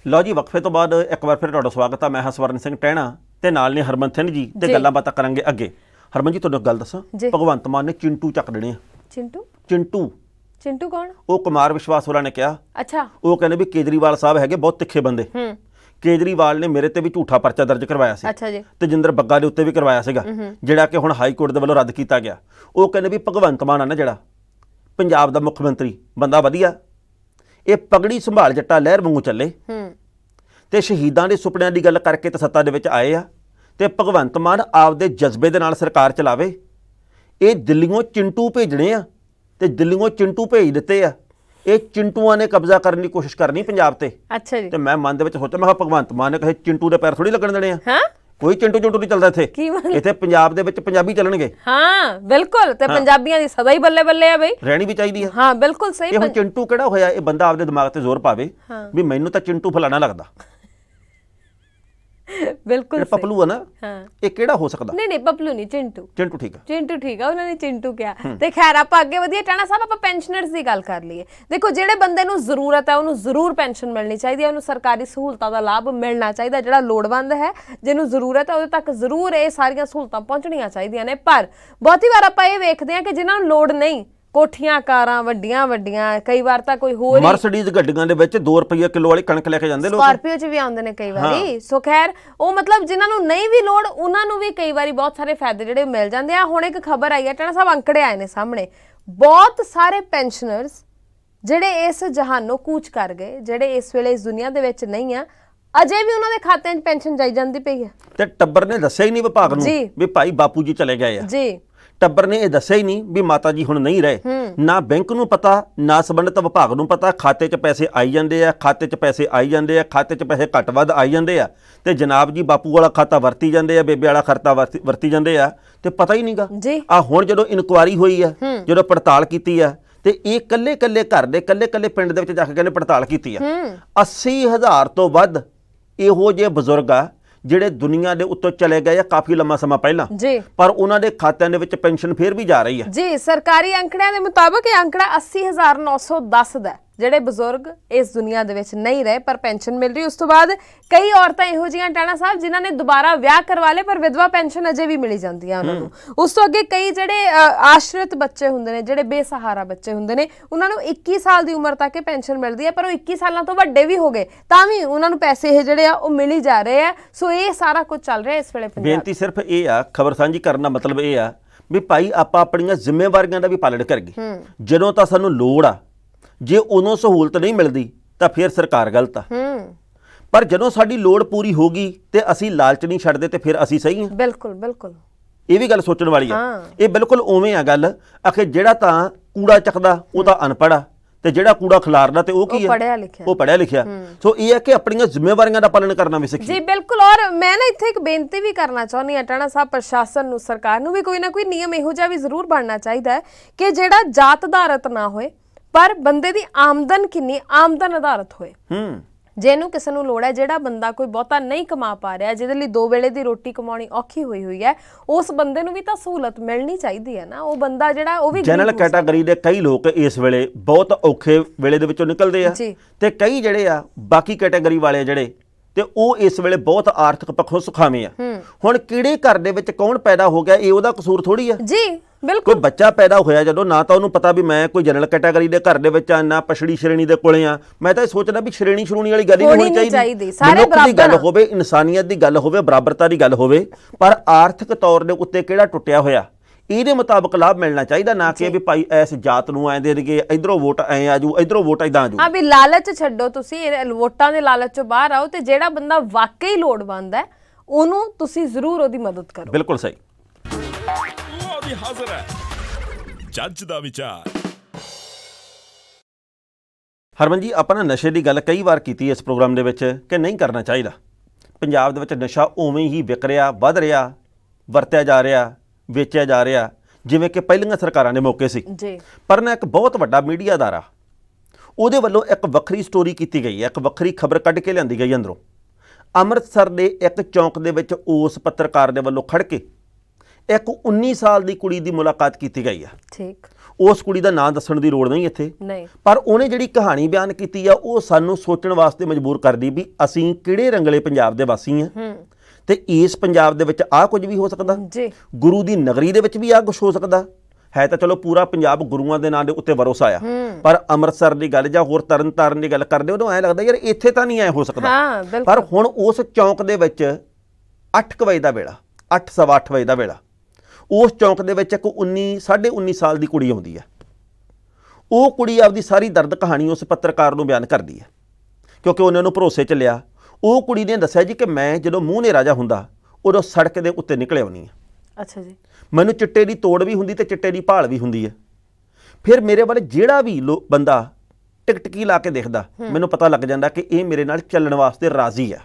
ਲਓ ਜੀ ਵਕਫੇ ਤੋਂ ਬਾਅਦ ਇੱਕ ਵਾਰ ਫਿਰ ਤੁਹਾਡਾ ਸਵਾਗਤ ਹੈ ਮੈਂ ਹਸਵਰਨ ਸਿੰਘ ਟਹਿਣਾ ਤੇ ਨਾਲ ਨੇ ਹਰਮਨ ਸਿੰਘ ਜੀ ਤੇ ਗੱਲਾਂ ਬਾਤਾਂ ਕਰਾਂਗੇ ਅੱਗੇ ਹਰਮਨ ਜੀ ਤੁਹਾਨੂੰ ਗੱਲ ਦੱਸਾਂ ਭਗਵੰਤ ਮਾਨ ਨੇ ਚਿੰਟੂ ਚੱਕ ਦੇਣੇ ਆ ਚਿੰਟੂ ਚਿੰਟੂ ਚਿੰਟੂ ਕੌਣ ਉਹ ਕੁਮਾਰ ਵਿਸ਼ਵਾਸ ਹੋਰਾਂ ਨੇ ਕਿਹਾ ਅੱਛਾ ਉਹ ਕਹਿੰਦੇ ਵੀ ਕੇਜਰੀਵਾਲ ਸਾਹਿਬ ਹੈਗੇ ਬਹੁਤ ਤਿੱਖੇ ਬੰਦੇ ਹੂੰ ਕੇਜਰੀਵਾਲ ਨੇ ਮੇਰੇ ਤੇ ਵੀ ਝੂਠਾ ਪਰਚਾ ਦਰਜ ਕਰਵਾਇਆ ਸੀ ਅੱਛਾ ਜੀ ਤੇ ਜਿੰਦਰ ਬੱਗਾ ਦੇ ਉੱਤੇ ਵੀ ਕਰਵਾਇਆ ਸੀਗਾ ਜਿਹੜਾ ਕਿ ਹੁਣ ਹਾਈ ਕੋਰਟ ਦੇ ਵੱਲੋਂ ਰੱਦ ਕੀਤਾ ਗਿਆ ਉਹ ਕਹਿੰਦੇ ਵੀ ਭਗਵੰਤ ਮਾਨ ਆ ਨਾ ਜਿਹੜਾ ਪੰਜਾਬ ਦਾ ਮੁੱਖ ਮੰਤਰੀ ਬੰਦਾ ਵਧੀਆ ਇਹ ਪਗੜੀ ਸੰਭਾਲ ਜੱਟਾ ਲਹਿਰ ਵਾਂਗੂ ਚੱਲੇ ਹੂੰ ਤੇ ਸ਼ਹੀਦਾਂ ਦੇ ਸੁਪਨਿਆਂ ਦੀ ਗੱਲ ਕਰਕੇ ਤਾਂ ਸੱਤਾ ਦੇ ਵਿੱਚ ਆਏ ਆ ਤੇ ਭਗਵੰਤ ਮਾਨ ਆਪਦੇ ਜਜ਼ਬੇ ਦੇ ਨਾਲ ਸਰਕਾਰ ਚਲਾਵੇ ਇਹ ਦਿੱਲੀੋਂ ਚਿੰਟੂ ਭੇਜਣੇ ਆ ਤੇ ਦਿੱਲੀੋਂ ਚਿੰਟੂ ਭੇਜ ਦਿੱਤੇ ਆ ਇਹ ਚਿੰਟੂਆਂ ਨੇ ਕਬਜ਼ਾ ਕਰਨ ਦੀ ਕੋਸ਼ਿਸ਼ ਕਰਨੀ ਪੰਜਾਬ ਤੇ ਅੱਛਾ ਜੀ ਤੇ ਮੈਂ ਮਨ ਦੇ ਵਿੱਚ ਸੋਚਿਆ ਮੈਂ ਕਿਹਾ ਭਗਵੰਤ ਮਾਨ ਨੇ ਕਹੇ ਚਿੰਟੂ ਦੇ ਪੈਰ ਥੋੜੀ ਲੱਗਣ ਦੇਣੇ ਆ ਹਾਂ ਕੋਈ ਚਿੰਟੂ ਚਿੰਟੂ ਨਹੀਂ ਚੱਲਦਾ ਇੱਥੇ ਇੱਥੇ ਪੰਜਾਬ ਦੇ ਵਿੱਚ ਪੰਜਾਬੀ ਚੱਲਣਗੇ ਹਾਂ ਬਿਲਕੁਲ ਤੇ ਪੰਜਾਬੀਆਂ ਦੀ ਸਦਾ ਹੀ ਬੱਲੇ ਬੱਲੇ ਆ ਬਈ ਰਹਿਣੀ ਵੀ ਚਾਹੀਦੀ ਆ ਹਾਂ ਬਿਲਕੁਲ ਸਹੀ ਇਹ ਚਿੰਟੂ ਕਿਹੜਾ ਹੋਇਆ ਇਹ ਬੰਦਾ ਆਪਦੇ ਦਿਮਾਗ ਤੇ ਜ਼ੋਰ ਪਾਵੇ ਵੀ ਮੈਨੂੰ ਤਾਂ ਚਿੰਟੂ ਫਲਾਣਾ ਲੱਗਦਾ ਬਿਲਕੁਲ ਸਹੀ ਪਪਲੂ ਹੈ ਨਾ ਹਾਂ ਇਹ ਕਿਹੜਾ ਹੋ ਸਕਦਾ ਨਹੀਂ ਨਹੀਂ ਪਪਲੂ ਨਹੀਂ ਚਿੰਟੂ ਚਿੰਟੂ ਠੀਕ ਹੈ ਚਿੰਟੂ ਠੀਕ ਹੈ ਉਹਨਾਂ ਨੇ ਚਿੰਟੂ ਕਿਹਾ ਤੇ ਖੈਰ ਆਪਾਂ ਅੱਗੇ ਵਧੀਆ ਟਾਣਾ ਸਾਹਿਬ ਆਪਾਂ ਪੈਨਸ਼ਨਰਸ ਦੀ ਗੱਲ ਕਰ ਲਈਏ ਦੇਖੋ ਜਿਹੜੇ ਬੰਦੇ ਨੂੰ ਜ਼ਰੂਰਤ ਹੈ ਉਹਨੂੰ ਜ਼ਰੂਰ ਪੈਨਸ਼ਨ ਮਿਲਣੀ ਚਾਹੀਦੀ ਹੈ ਉਹਨੂੰ ਸਰਕਾਰੀ ਸਹੂਲਤਾਂ ਦਾ ਲਾਭ ਮਿਲਣਾ ਚਾਹੀਦਾ ਜਿਹੜਾ ਲੋੜਵੰਦ ਹੈ ਜਿਹਨੂੰ ਜ਼ਰੂਰਤ ਹੈ ਉਹਦੇ ਤੱਕ ਜ਼ਰੂਰ ਇਹ ਸਾਰੀਆਂ ਸਹੂਲਤਾਂ ਪਹੁੰਚਣੀਆਂ ਚਾਹੀਦੀਆਂ ਨੇ ਪਰ ਬਹੁਤੀ ਵਾਰ ਆਪਾਂ ਇਹ ਵੇਖਦੇ ਹਾਂ ਕਿ ਜਿਨ੍ਹਾਂ ਨੂੰ ਲੋੜ ਨਹੀਂ ਕੋਠੀਆਂ ਕਾਰਾਂ ਵੱਡੀਆਂ ਵੱਡੀਆਂ ਕਈ ਵਾਰ ਤਾਂ ਕੋਈ ਹੋਰ ਮਰਸੀਡੀਜ਼ ਗੱਡੀਆਂ ਦੇ ਵਿੱਚ 2 ਰੁਪਏ ਕਿਲੋ ਵਾਲੀ ਕਣਕ ਲੈ ਕੇ ਜਾਂਦੇ ਲੋਕ ਸਕਾਰਪੀਓ 'ਚ ਵੀ ਆਉਂਦੇ ਨੇ ਕਈ ਵਾਰੀ ਸੋ ਖੈਰ ਉਹ ਮਤਲਬ ਜਿਨ੍ਹਾਂ ਨੂੰ ਨਹੀਂ ਵੀ ਲੋੜ ਉਹਨਾਂ ਨੂੰ ਵੀ ਕਈ ਵਾਰੀ ਬਹੁਤ ਸਾਰੇ ਫਾਇਦੇ ਜਿਹੜੇ ਮਿਲ ਜਾਂਦੇ ਆ ਹੁਣ ਇੱਕ ਖਬਰ ਆਈ ਹੈ ਟਣਾ ਸਾਹਿਬ ਅੰਕੜੇ ਆਏ ਨੇ ਸਾਹਮਣੇ ਬਹੁਤ ਸਾਰੇ ਪੈਨਸ਼ਨਰਸ ਜਿਹੜੇ ਇਸ ਜਹਾਨੋਂ ਕੂਚ ਕਰ ਗਏ ਜਿਹੜੇ ਇਸ ਵੇਲੇ ਇਸ ਦੁਨੀਆ ਦੇ ਵਿੱਚ ਨਹੀਂ ਆ ਅਜੇ ਵੀ ਉਹਨਾਂ ਦੇ ਖਾਤਿਆਂ 'ਚ ਪੈਨਸ਼ਨ ਜਾਈ ਜਾਂਦੀ ਪਈ ਹੈ ਤੇ ਟੱਬਰ ਨੇ ਦੱਸਿਆ ਹੀ ਨਹੀਂ ਵਿਭਾਗ ਨੂੰ ਵੀ ਭਾਈ ਬਾਪੂ ਜੀ ਚਲੇ ਗਏ ਆ ਜੀ ਟੱਬਰ ਨੇ ਇਹ ਦੱਸਿਆ ਹੀ ਨਹੀਂ ਵੀ ਮਾਤਾ ਜੀ ਹੁਣ ਨਹੀਂ ਰਹੇ ਨਾ ਬੈਂਕ ਨੂੰ ਪਤਾ ਨਾ ਸੰਬੰਧਿਤ ਵਿਭਾਗ ਨੂੰ ਪਤਾ ਖਾਤੇ 'ਚ ਪੈਸੇ ਆਈ ਜਾਂਦੇ ਆ ਖਾਤੇ 'ਚ ਪੈਸੇ ਆਈ ਜਾਂਦੇ ਆ ਖਾਤੇ 'ਚ ਪੈਸੇ ਘੱਟ ਵੱਧ ਆਈ ਜਾਂਦੇ ਆ ਤੇ ਜਨਾਬ ਜੀ ਬਾਪੂ ਵਾਲਾ ਖਾਤਾ ਵਰਤੀ ਜਾਂਦੇ ਆ ਬੇਬੇ ਵਾਲਾ ਖਾਤਾ ਵਰਤੀ ਜਾਂਦੇ ਆ ਤੇ ਪਤਾ ਹੀ ਨਹੀਂਗਾ ਆ ਹੁਣ ਜਦੋਂ ਇਨਕੁਆਰੀ ਹੋਈ ਆ ਜਦੋਂ ਪੜਤਾਲ ਕੀਤੀ ਆ ਤੇ ਇਹ ਕੱਲੇ ਕੱਲੇ ਘਰ ਦੇ ਕੱਲੇ ਕੱਲੇ ਪਿੰਡ ਦੇ ਵਿੱਚ ਜਾ ਕੇ ਕਹਿੰਦੇ ਪੜਤਾਲ ਕੀਤੀ ਆ 80000 ਤੋਂ ਵੱਧ ਇਹੋ ਜਿਹੇ ਬਜ਼ੁਰਗ ਆ ਜਿਹੜੇ ਦੁਨੀਆ ਦੇ ਉੱਤੋਂ ਚਲੇ ਗਏ ਆ ਕਾਫੀ ਲੰਮਾ ਸਮਾਂ ਪਹਿਲਾਂ ਜੀ ਪਰ ਉਹਨਾਂ ਦੇ ਖਾਤਿਆਂ ਦੇ ਵਿੱਚ ਪੈਨਸ਼ਨ ਫੇਰ ਵੀ ਜਾ ਰਹੀ ਆ ਜੀ ਸਰਕਾਰੀ ਅੰਕੜਿਆਂ ਦੇ ਮੁਤਾਬਕ ਇਹ ਅੰਕੜਾ 80910 ਦਾ ਜਿਹੜੇ ਬਜ਼ੁਰਗ ਇਸ ਦੁਨੀਆ ਦੇ ਵਿੱਚ ਨਹੀਂ ਰਹੇ ਪਰ ਪੈਨਸ਼ਨ ਮਿਲ ਰਹੀ ਉਸ ਤੋਂ ਬਾਅਦ ਕਈ ਔਰਤਾਂ ਇਹੋ ਜਿਹੀਆਂ ਟਾਣਾ ਸਾਹਿਬ ਜਿਨ੍ਹਾਂ ਨੇ ਦੁਬਾਰਾ ਵਿਆਹ ਕਰਵਾ ਲਏ ਪਰ ਵਿਧਵਾ ਪੈਨਸ਼ਨ ਅਜੇ ਵੀ ਮਿਲੀ ਜਾਂਦੀ ਆ ਉਹਨਾਂ ਨੂੰ ਉਸ ਤੋਂ ਅੱਗੇ ਕਈ ਜਿਹੜੇ ਆਸ਼ਰਿਤ ਬੱਚੇ ਹੁੰਦੇ ਨੇ ਜਿਹੜੇ ਬੇਸਹਾਰਾ ਬੱਚੇ ਹੁੰਦੇ ਨੇ ਉਹਨਾਂ ਨੂੰ 21 ਸਾਲ ਦੀ ਉਮਰ ਤੱਕ ਪੈਨਸ਼ਨ ਮਿਲਦੀ ਹੈ ਪਰ ਉਹ 21 ਸਾਲਾਂ ਤੋਂ ਵੱਡੇ ਵੀ ਹੋ ਗਏ ਤਾਂ ਵੀ ਉਹਨਾਂ ਨੂੰ ਪੈਸੇ ਇਹ ਜਿਹੜੇ ਆ ਉਹ ਮਿਲੀ ਜਾ ਰਹੇ ਆ ਸੋ ਇਹ ਸਾਰਾ ਕੁਝ ਚੱਲ ਰਿਹਾ ਇਸ ਵੇਲੇ ਪੰਜਾਬ ਬੇਨਤੀ ਸਿਰਫ ਇਹ ਆ ਖਬਰ ਸਾਂਝੀ ਕਰਨ ਦਾ ਮਤਲਬ ਇਹ ਆ ਵੀ ਭਾਈ ਆਪਾਂ ਆਪਣੀਆਂ ਜ਼ਿੰਮੇਵਾਰੀਆਂ ਦਾ ਵੀ ਪਾਲਣ ਕਰਗੇ ਜਦੋਂ ਤਾਂ ਸਾਨੂੰ ਲੋੜ ਆ ਜੇ ਉਹਨੂੰ ਸਹੂਲਤ ਨਹੀਂ ਮਿਲਦੀ ਤਾਂ ਫਿਰ ਸਰਕਾਰ ਗਲਤ ਆ ਹੂੰ ਪਰ ਜਦੋਂ ਸਾਡੀ ਲੋੜ ਪੂਰੀ ਹੋ ਗਈ ਤੇ ਅਸੀਂ ਲਾਲਚ ਨਹੀਂ ਛੱਡਦੇ ਤੇ ਫਿਰ ਅਸੀਂ ਸਹੀ ਹਾਂ ਬਿਲਕੁਲ ਬਿਲਕੁਲ ਇਹ ਵੀ ਗੱਲ ਸੋਚਣ ਵਾਲੀ ਆ ਇਹ ਬਿਲਕੁਲ ਉਵੇਂ ਆ ਗੱਲ ਆਖੇ ਜਿਹੜਾ ਤਾਂ ਕੂੜਾ ਚੱਕਦਾ ਉਹ ਤਾਂ ਅਨਪੜ ਆ ਤੇ ਜਿਹੜਾ ਕੂੜਾ ਖਿਲਾਰਦਾ ਤੇ ਉਹ ਕੀ ਆ ਉਹ ਪੜਿਆ ਲਿਖਿਆ ਉਹ ਪੜਿਆ ਲਿਖਿਆ ਸੋ ਇਹ ਆ ਕਿ ਆਪਣੀਆਂ ਜ਼ਿੰਮੇਵਾਰੀਆਂ ਦਾ ਪਾਲਣ ਕਰਨਾ ਵੀ ਸਿੱਖੀ ਜੀ ਬਿਲਕੁਲ ਔਰ ਮੈਂ ਨਾ ਇੱਥੇ ਇੱਕ ਬੇਨਤੀ ਵੀ ਕਰਨਾ ਚਾਹੁੰਦੀ ਆ ਟਾਣਾ ਸਾਹਿਬ ਪ੍ਰਸ਼ਾਸਨ ਨੂੰ ਸਰਕਾਰ ਨੂੰ ਵੀ ਕੋਈ ਨਾ ਕੋਈ ਨਿਯਮ ਇਹੋ ਜਿਹਾ ਵੀ ਜ਼ਰੂਰ ਬਣਨਾ ਚਾਹੀਦਾ ਹੈ ਕਿ ਜਿਹੜਾ ਜਾਤ ਆਧਾਰਿਤ ਨਾ ਹੋਏ ਪਰ ਬੰਦੇ ਦੀ ਆਮਦਨ ਕਿੰਨੀ ਆਮਦਨ ਆਧਾਰਿਤ ਹੋਏ ਹੂੰ ਜਿਹਨੂੰ ਕਿਸੇ ਨੂੰ ਲੋੜ ਹੈ ਜਿਹੜਾ ਬੰਦਾ ਕੋਈ ਬਹੁਤਾ ਨਹੀਂ ਕਮਾ ਪਾ ਰਿਹਾ ਜਿਹਦੇ ਲਈ ਦੋ ਵੇਲੇ ਦੀ ਰੋਟੀ ਕਮਾਉਣੀ ਔਖੀ ਹੋਈ ਹੋਈ ਹੈ ਉਸ ਬੰਦੇ ਨੂੰ ਵੀ ਤਾਂ ਸਹੂਲਤ ਮਿਲਣੀ ਚਾਹੀਦੀ ਹੈ ਨਾ ਉਹ ਬੰਦਾ ਜਿਹੜਾ ਉਹ ਵੀ ਜਨਰਲ ਕੈਟਾਗਰੀ ਦੇ ਕਈ ਲੋਕ ਇਸ ਵੇਲੇ ਬਹੁਤ ਔਖੇ ਵੇਲੇ ਦੇ ਵਿੱਚੋਂ ਨਿਕਲਦੇ ਆ ਤੇ ਕਈ ਜਿਹੜੇ ਆ ਬਾਕੀ ਕੈਟਾਗਰੀ ਵਾਲੇ ਜਿਹੜੇ ਤੇ ਉਹ ਇਸ ਵੇਲੇ ਬਹੁਤ ਆਰਥਿਕ ਪੱਖੋਂ ਸੁਖਾਵੇਂ ਆ ਹੁਣ ਕਿਹੜੇ ਘਰ ਦੇ ਵਿੱਚ ਕੌਣ ਪੈਦਾ ਹੋ ਗਿਆ ਇਹ ਉਹਦਾ ਕਸੂਰ ਥੋੜੀ ਆ ਜੀ ਬਿਲਕੁਲ ਕੋਈ ਬੱਚਾ ਪੈਦਾ ਹੋਇਆ ਜਦੋਂ ਨਾ ਤਾਂ ਉਹਨੂੰ ਪਤਾ ਵੀ ਮੈਂ ਕੋਈ ਜਨਰਲ ਕੈਟਾਗਰੀ ਦੇ ਘਰ ਦੇ ਵਿੱਚ ਆ ਨਾ ਪਛੜੀ ਸ਼੍ਰੇਣੀ ਦੇ ਕੋਲੇ ਆ ਮੈਂ ਤਾਂ ਇਹ ਸੋਚਦਾ ਵੀ ਸ਼੍ਰੇਣੀ ਸ਼੍ਰੂਣੀ ਵਾਲੀ ਗੱਲ ਹੀ ਹੋਣੀ ਚਾਹੀਦੀ ਸਾਰੇ ਬਰਾਬਰ ਦੀ ਗੱਲ ਹੋਵੇ ਇਨਸਾਨੀਅਤ ਦੀ ਗੱਲ ਹੋਵੇ ਬਰਾਬਰਤਾ ਦੀ ਗੱਲ ਹੋਵੇ ਪਰ ਆਰਥਿਕ ਤੌਰ ਦੇ ਉੱਤੇ ਕਿਹੜਾ ਟੁੱਟਿਆ ਹੋਇਆ ਇਹਦੇ ਮੁਤਾਬਕ ਲਾਭ ਮਿਲਣਾ ਚਾਹੀਦਾ ਨਾ ਕਿ ਵੀ ਭਾਈ ਐਸ ਜਾਤ ਨੂੰ ਐ ਦੇ ਦੇਗੇ ਇਧਰੋਂ ਵੋਟ ਐ ਆਜੂ ਇਧਰੋਂ ਵੋਟ ਇਦਾਂ ਆਜੂ ਹਾਂ ਵੀ ਲਾਲਚ ਛੱਡੋ ਤੁਸੀਂ ਇਹ ਵੋਟਾਂ ਦੇ ਲਾਲਚ ਚੋਂ ਬਾਹਰ ਆਓ ਤੇ ਜਿਹੜਾ ਬੰਦਾ ਵਾਕਈ ਲੋੜਵੰਦ ਹੈ ਉਹਨੂੰ ਤੁਸੀਂ ਜ਼ਰੂਰ ਉਹਦੀ ਮਦਦ ਕਰੋ ਬਿਲਕੁਲ ਸਹੀ ਉਹਦੀ ਹਾਜ਼ਰ ਹੈ ਜੱਜ ਦਾ ਵਿਚਾਰ ਹਰਮਨ ਜੀ ਆਪਾਂ ਨੇ ਨਸ਼ੇ ਦੀ ਗੱਲ ਕਈ ਵਾਰ ਕੀਤੀ ਇਸ ਪ੍ਰੋਗਰਾਮ ਦੇ ਵਿੱਚ ਕਿ ਨਹੀਂ ਕਰਨਾ ਚਾਹੀਦਾ ਪੰਜਾਬ ਦੇ ਵਿੱਚ ਨਸ਼ਾ ਉਵੇਂ ਹੀ ਵਿਕ ਰਿਹਾ ਵੱਧ ਰਿਹਾ ਵਰਤਿਆ ਜਾ ਰਿਹਾ ਵੇਚਿਆ ਜਾ ਰਿਹਾ ਜਿਵੇਂ ਕਿ ਪਹਿਲੀਆਂ ਸਰਕਾਰਾਂ ਨੇ ਮੌਕੇ ਸੀ ਜੀ ਪਰ ਨਾ ਇੱਕ ਬਹੁਤ ਵੱਡਾ ਮੀਡੀਆ ਦਾਰਾ ਉਹਦੇ ਵੱਲੋਂ ਇੱਕ ਵੱਖਰੀ ਸਟੋਰੀ ਕੀਤੀ ਗਈ ਹੈ ਇੱਕ ਵੱਖਰੀ ਖਬਰ ਕੱਢ ਕੇ ਲਿਆਂਦੀ ਗਈ ਅੰਦਰੋਂ ਅੰਮ੍ਰਿਤਸਰ ਦੇ ਇੱਕ ਚੌਂਕ ਦੇ ਵਿੱਚ ਉਸ ਪੱਤਰਕਾਰ ਦੇ ਵੱਲੋਂ ਖੜ ਕੇ ਇੱਕ 19 ਸਾਲ ਦੀ ਕੁੜੀ ਦੀ ਮੁਲਾਕਾਤ ਕੀਤੀ ਗਈ ਹੈ ਠੀਕ ਉਸ ਕੁੜੀ ਦਾ ਨਾਂ ਦੱਸਣ ਦੀ ਲੋੜ ਨਹੀਂ ਇੱਥੇ ਨਹੀਂ ਪਰ ਉਹਨੇ ਜਿਹੜੀ ਕਹਾਣੀ ਬਿਆਨ ਕੀਤੀ ਆ ਉਹ ਸਾਨੂੰ ਸੋਚਣ ਵਾਸਤੇ ਮਜਬੂਰ ਕਰਦੀ ਵੀ ਅਸੀਂ ਕਿਹੜੇ ਰੰਗਲੇ ਪੰਜਾਬ ਦੇ ਵਾਸੀ ਆ ਤੇ ਇਸ ਪੰਜਾਬ ਦੇ ਵਿੱਚ ਆਹ ਕੁਝ ਵੀ ਹੋ ਸਕਦਾ ਜੀ ਗੁਰੂ ਦੀ ਨਗਰੀ ਦੇ ਵਿੱਚ ਵੀ ਆਹ ਕੁਝ ਹੋ ਸਕਦਾ ਹੈ ਤਾਂ ਚਲੋ ਪੂਰਾ ਪੰਜਾਬ ਗੁਰੂਆਂ ਦੇ ਨਾਂ ਦੇ ਉੱਤੇ ਵਰੋਸਾ ਆ ਪਰ ਅੰਮ੍ਰਿਤਸਰ ਦੀ ਗੱਲ ਜਾਂ ਹੋਰ ਤਰਨਤਾਰਨ ਦੀ ਗੱਲ ਕਰਦੇ ਉਦੋਂ ਐ ਲੱਗਦਾ ਯਾਰ ਇੱਥੇ ਤਾਂ ਨਹੀਂ ਐ ਹੋ ਸਕਦਾ ਪਰ ਹੁਣ ਉਸ ਚੌਂਕ ਦੇ ਵਿੱਚ 8 ਵਜੇ ਦਾ ਵੇਲਾ 8:08 ਵਜੇ ਦਾ ਵੇਲਾ ਉਸ ਚੌਂਕ ਦੇ ਵਿੱਚ ਇੱਕ 19 19.5 ਸਾਲ ਦੀ ਕੁੜੀ ਆਉਂਦੀ ਹੈ ਉਹ ਕੁੜੀ ਆਪਦੀ ਸਾਰੀ ਦਰਦ ਕਹਾਣੀ ਉਸ ਪੱਤਰਕਾਰ ਨੂੰ ਬਿਆਨ ਕਰਦੀ ਹੈ ਕਿਉਂਕਿ ਉਹਨੇ ਨੂੰ ਭਰੋਸੇ ਚ ਲਿਆ ਉਹ ਕੁੜੀ ਨੇ ਦੱਸਿਆ ਜੀ ਕਿ ਮੈਂ ਜਦੋਂ ਮੂੰਹ ਨੇ ਰਾਜਾ ਹੁੰਦਾ ਉਦੋਂ ਸੜਕ ਦੇ ਉੱਤੇ ਨਿਕਲੇ ਆਉਣੀ ਆ ਅੱਛਾ ਜੀ ਮੈਨੂੰ ਚਿੱਟੇ ਦੀ ਤੋੜ ਵੀ ਹੁੰਦੀ ਤੇ ਚਿੱਟੇ ਦੀ ਭਾਲ ਵੀ ਹੁੰਦੀ ਹੈ ਫਿਰ ਮੇਰੇ ਵੱਲ ਜਿਹੜਾ ਵੀ ਬੰਦਾ ਟਿਕਟਕੀ ਲਾ ਕੇ ਦੇਖਦਾ ਮੈਨੂੰ ਪਤਾ ਲੱਗ ਜਾਂਦਾ ਕਿ ਇਹ ਮੇਰੇ ਨਾਲ ਚੱਲਣ ਵਾਸਤੇ ਰਾਜ਼ੀ ਆ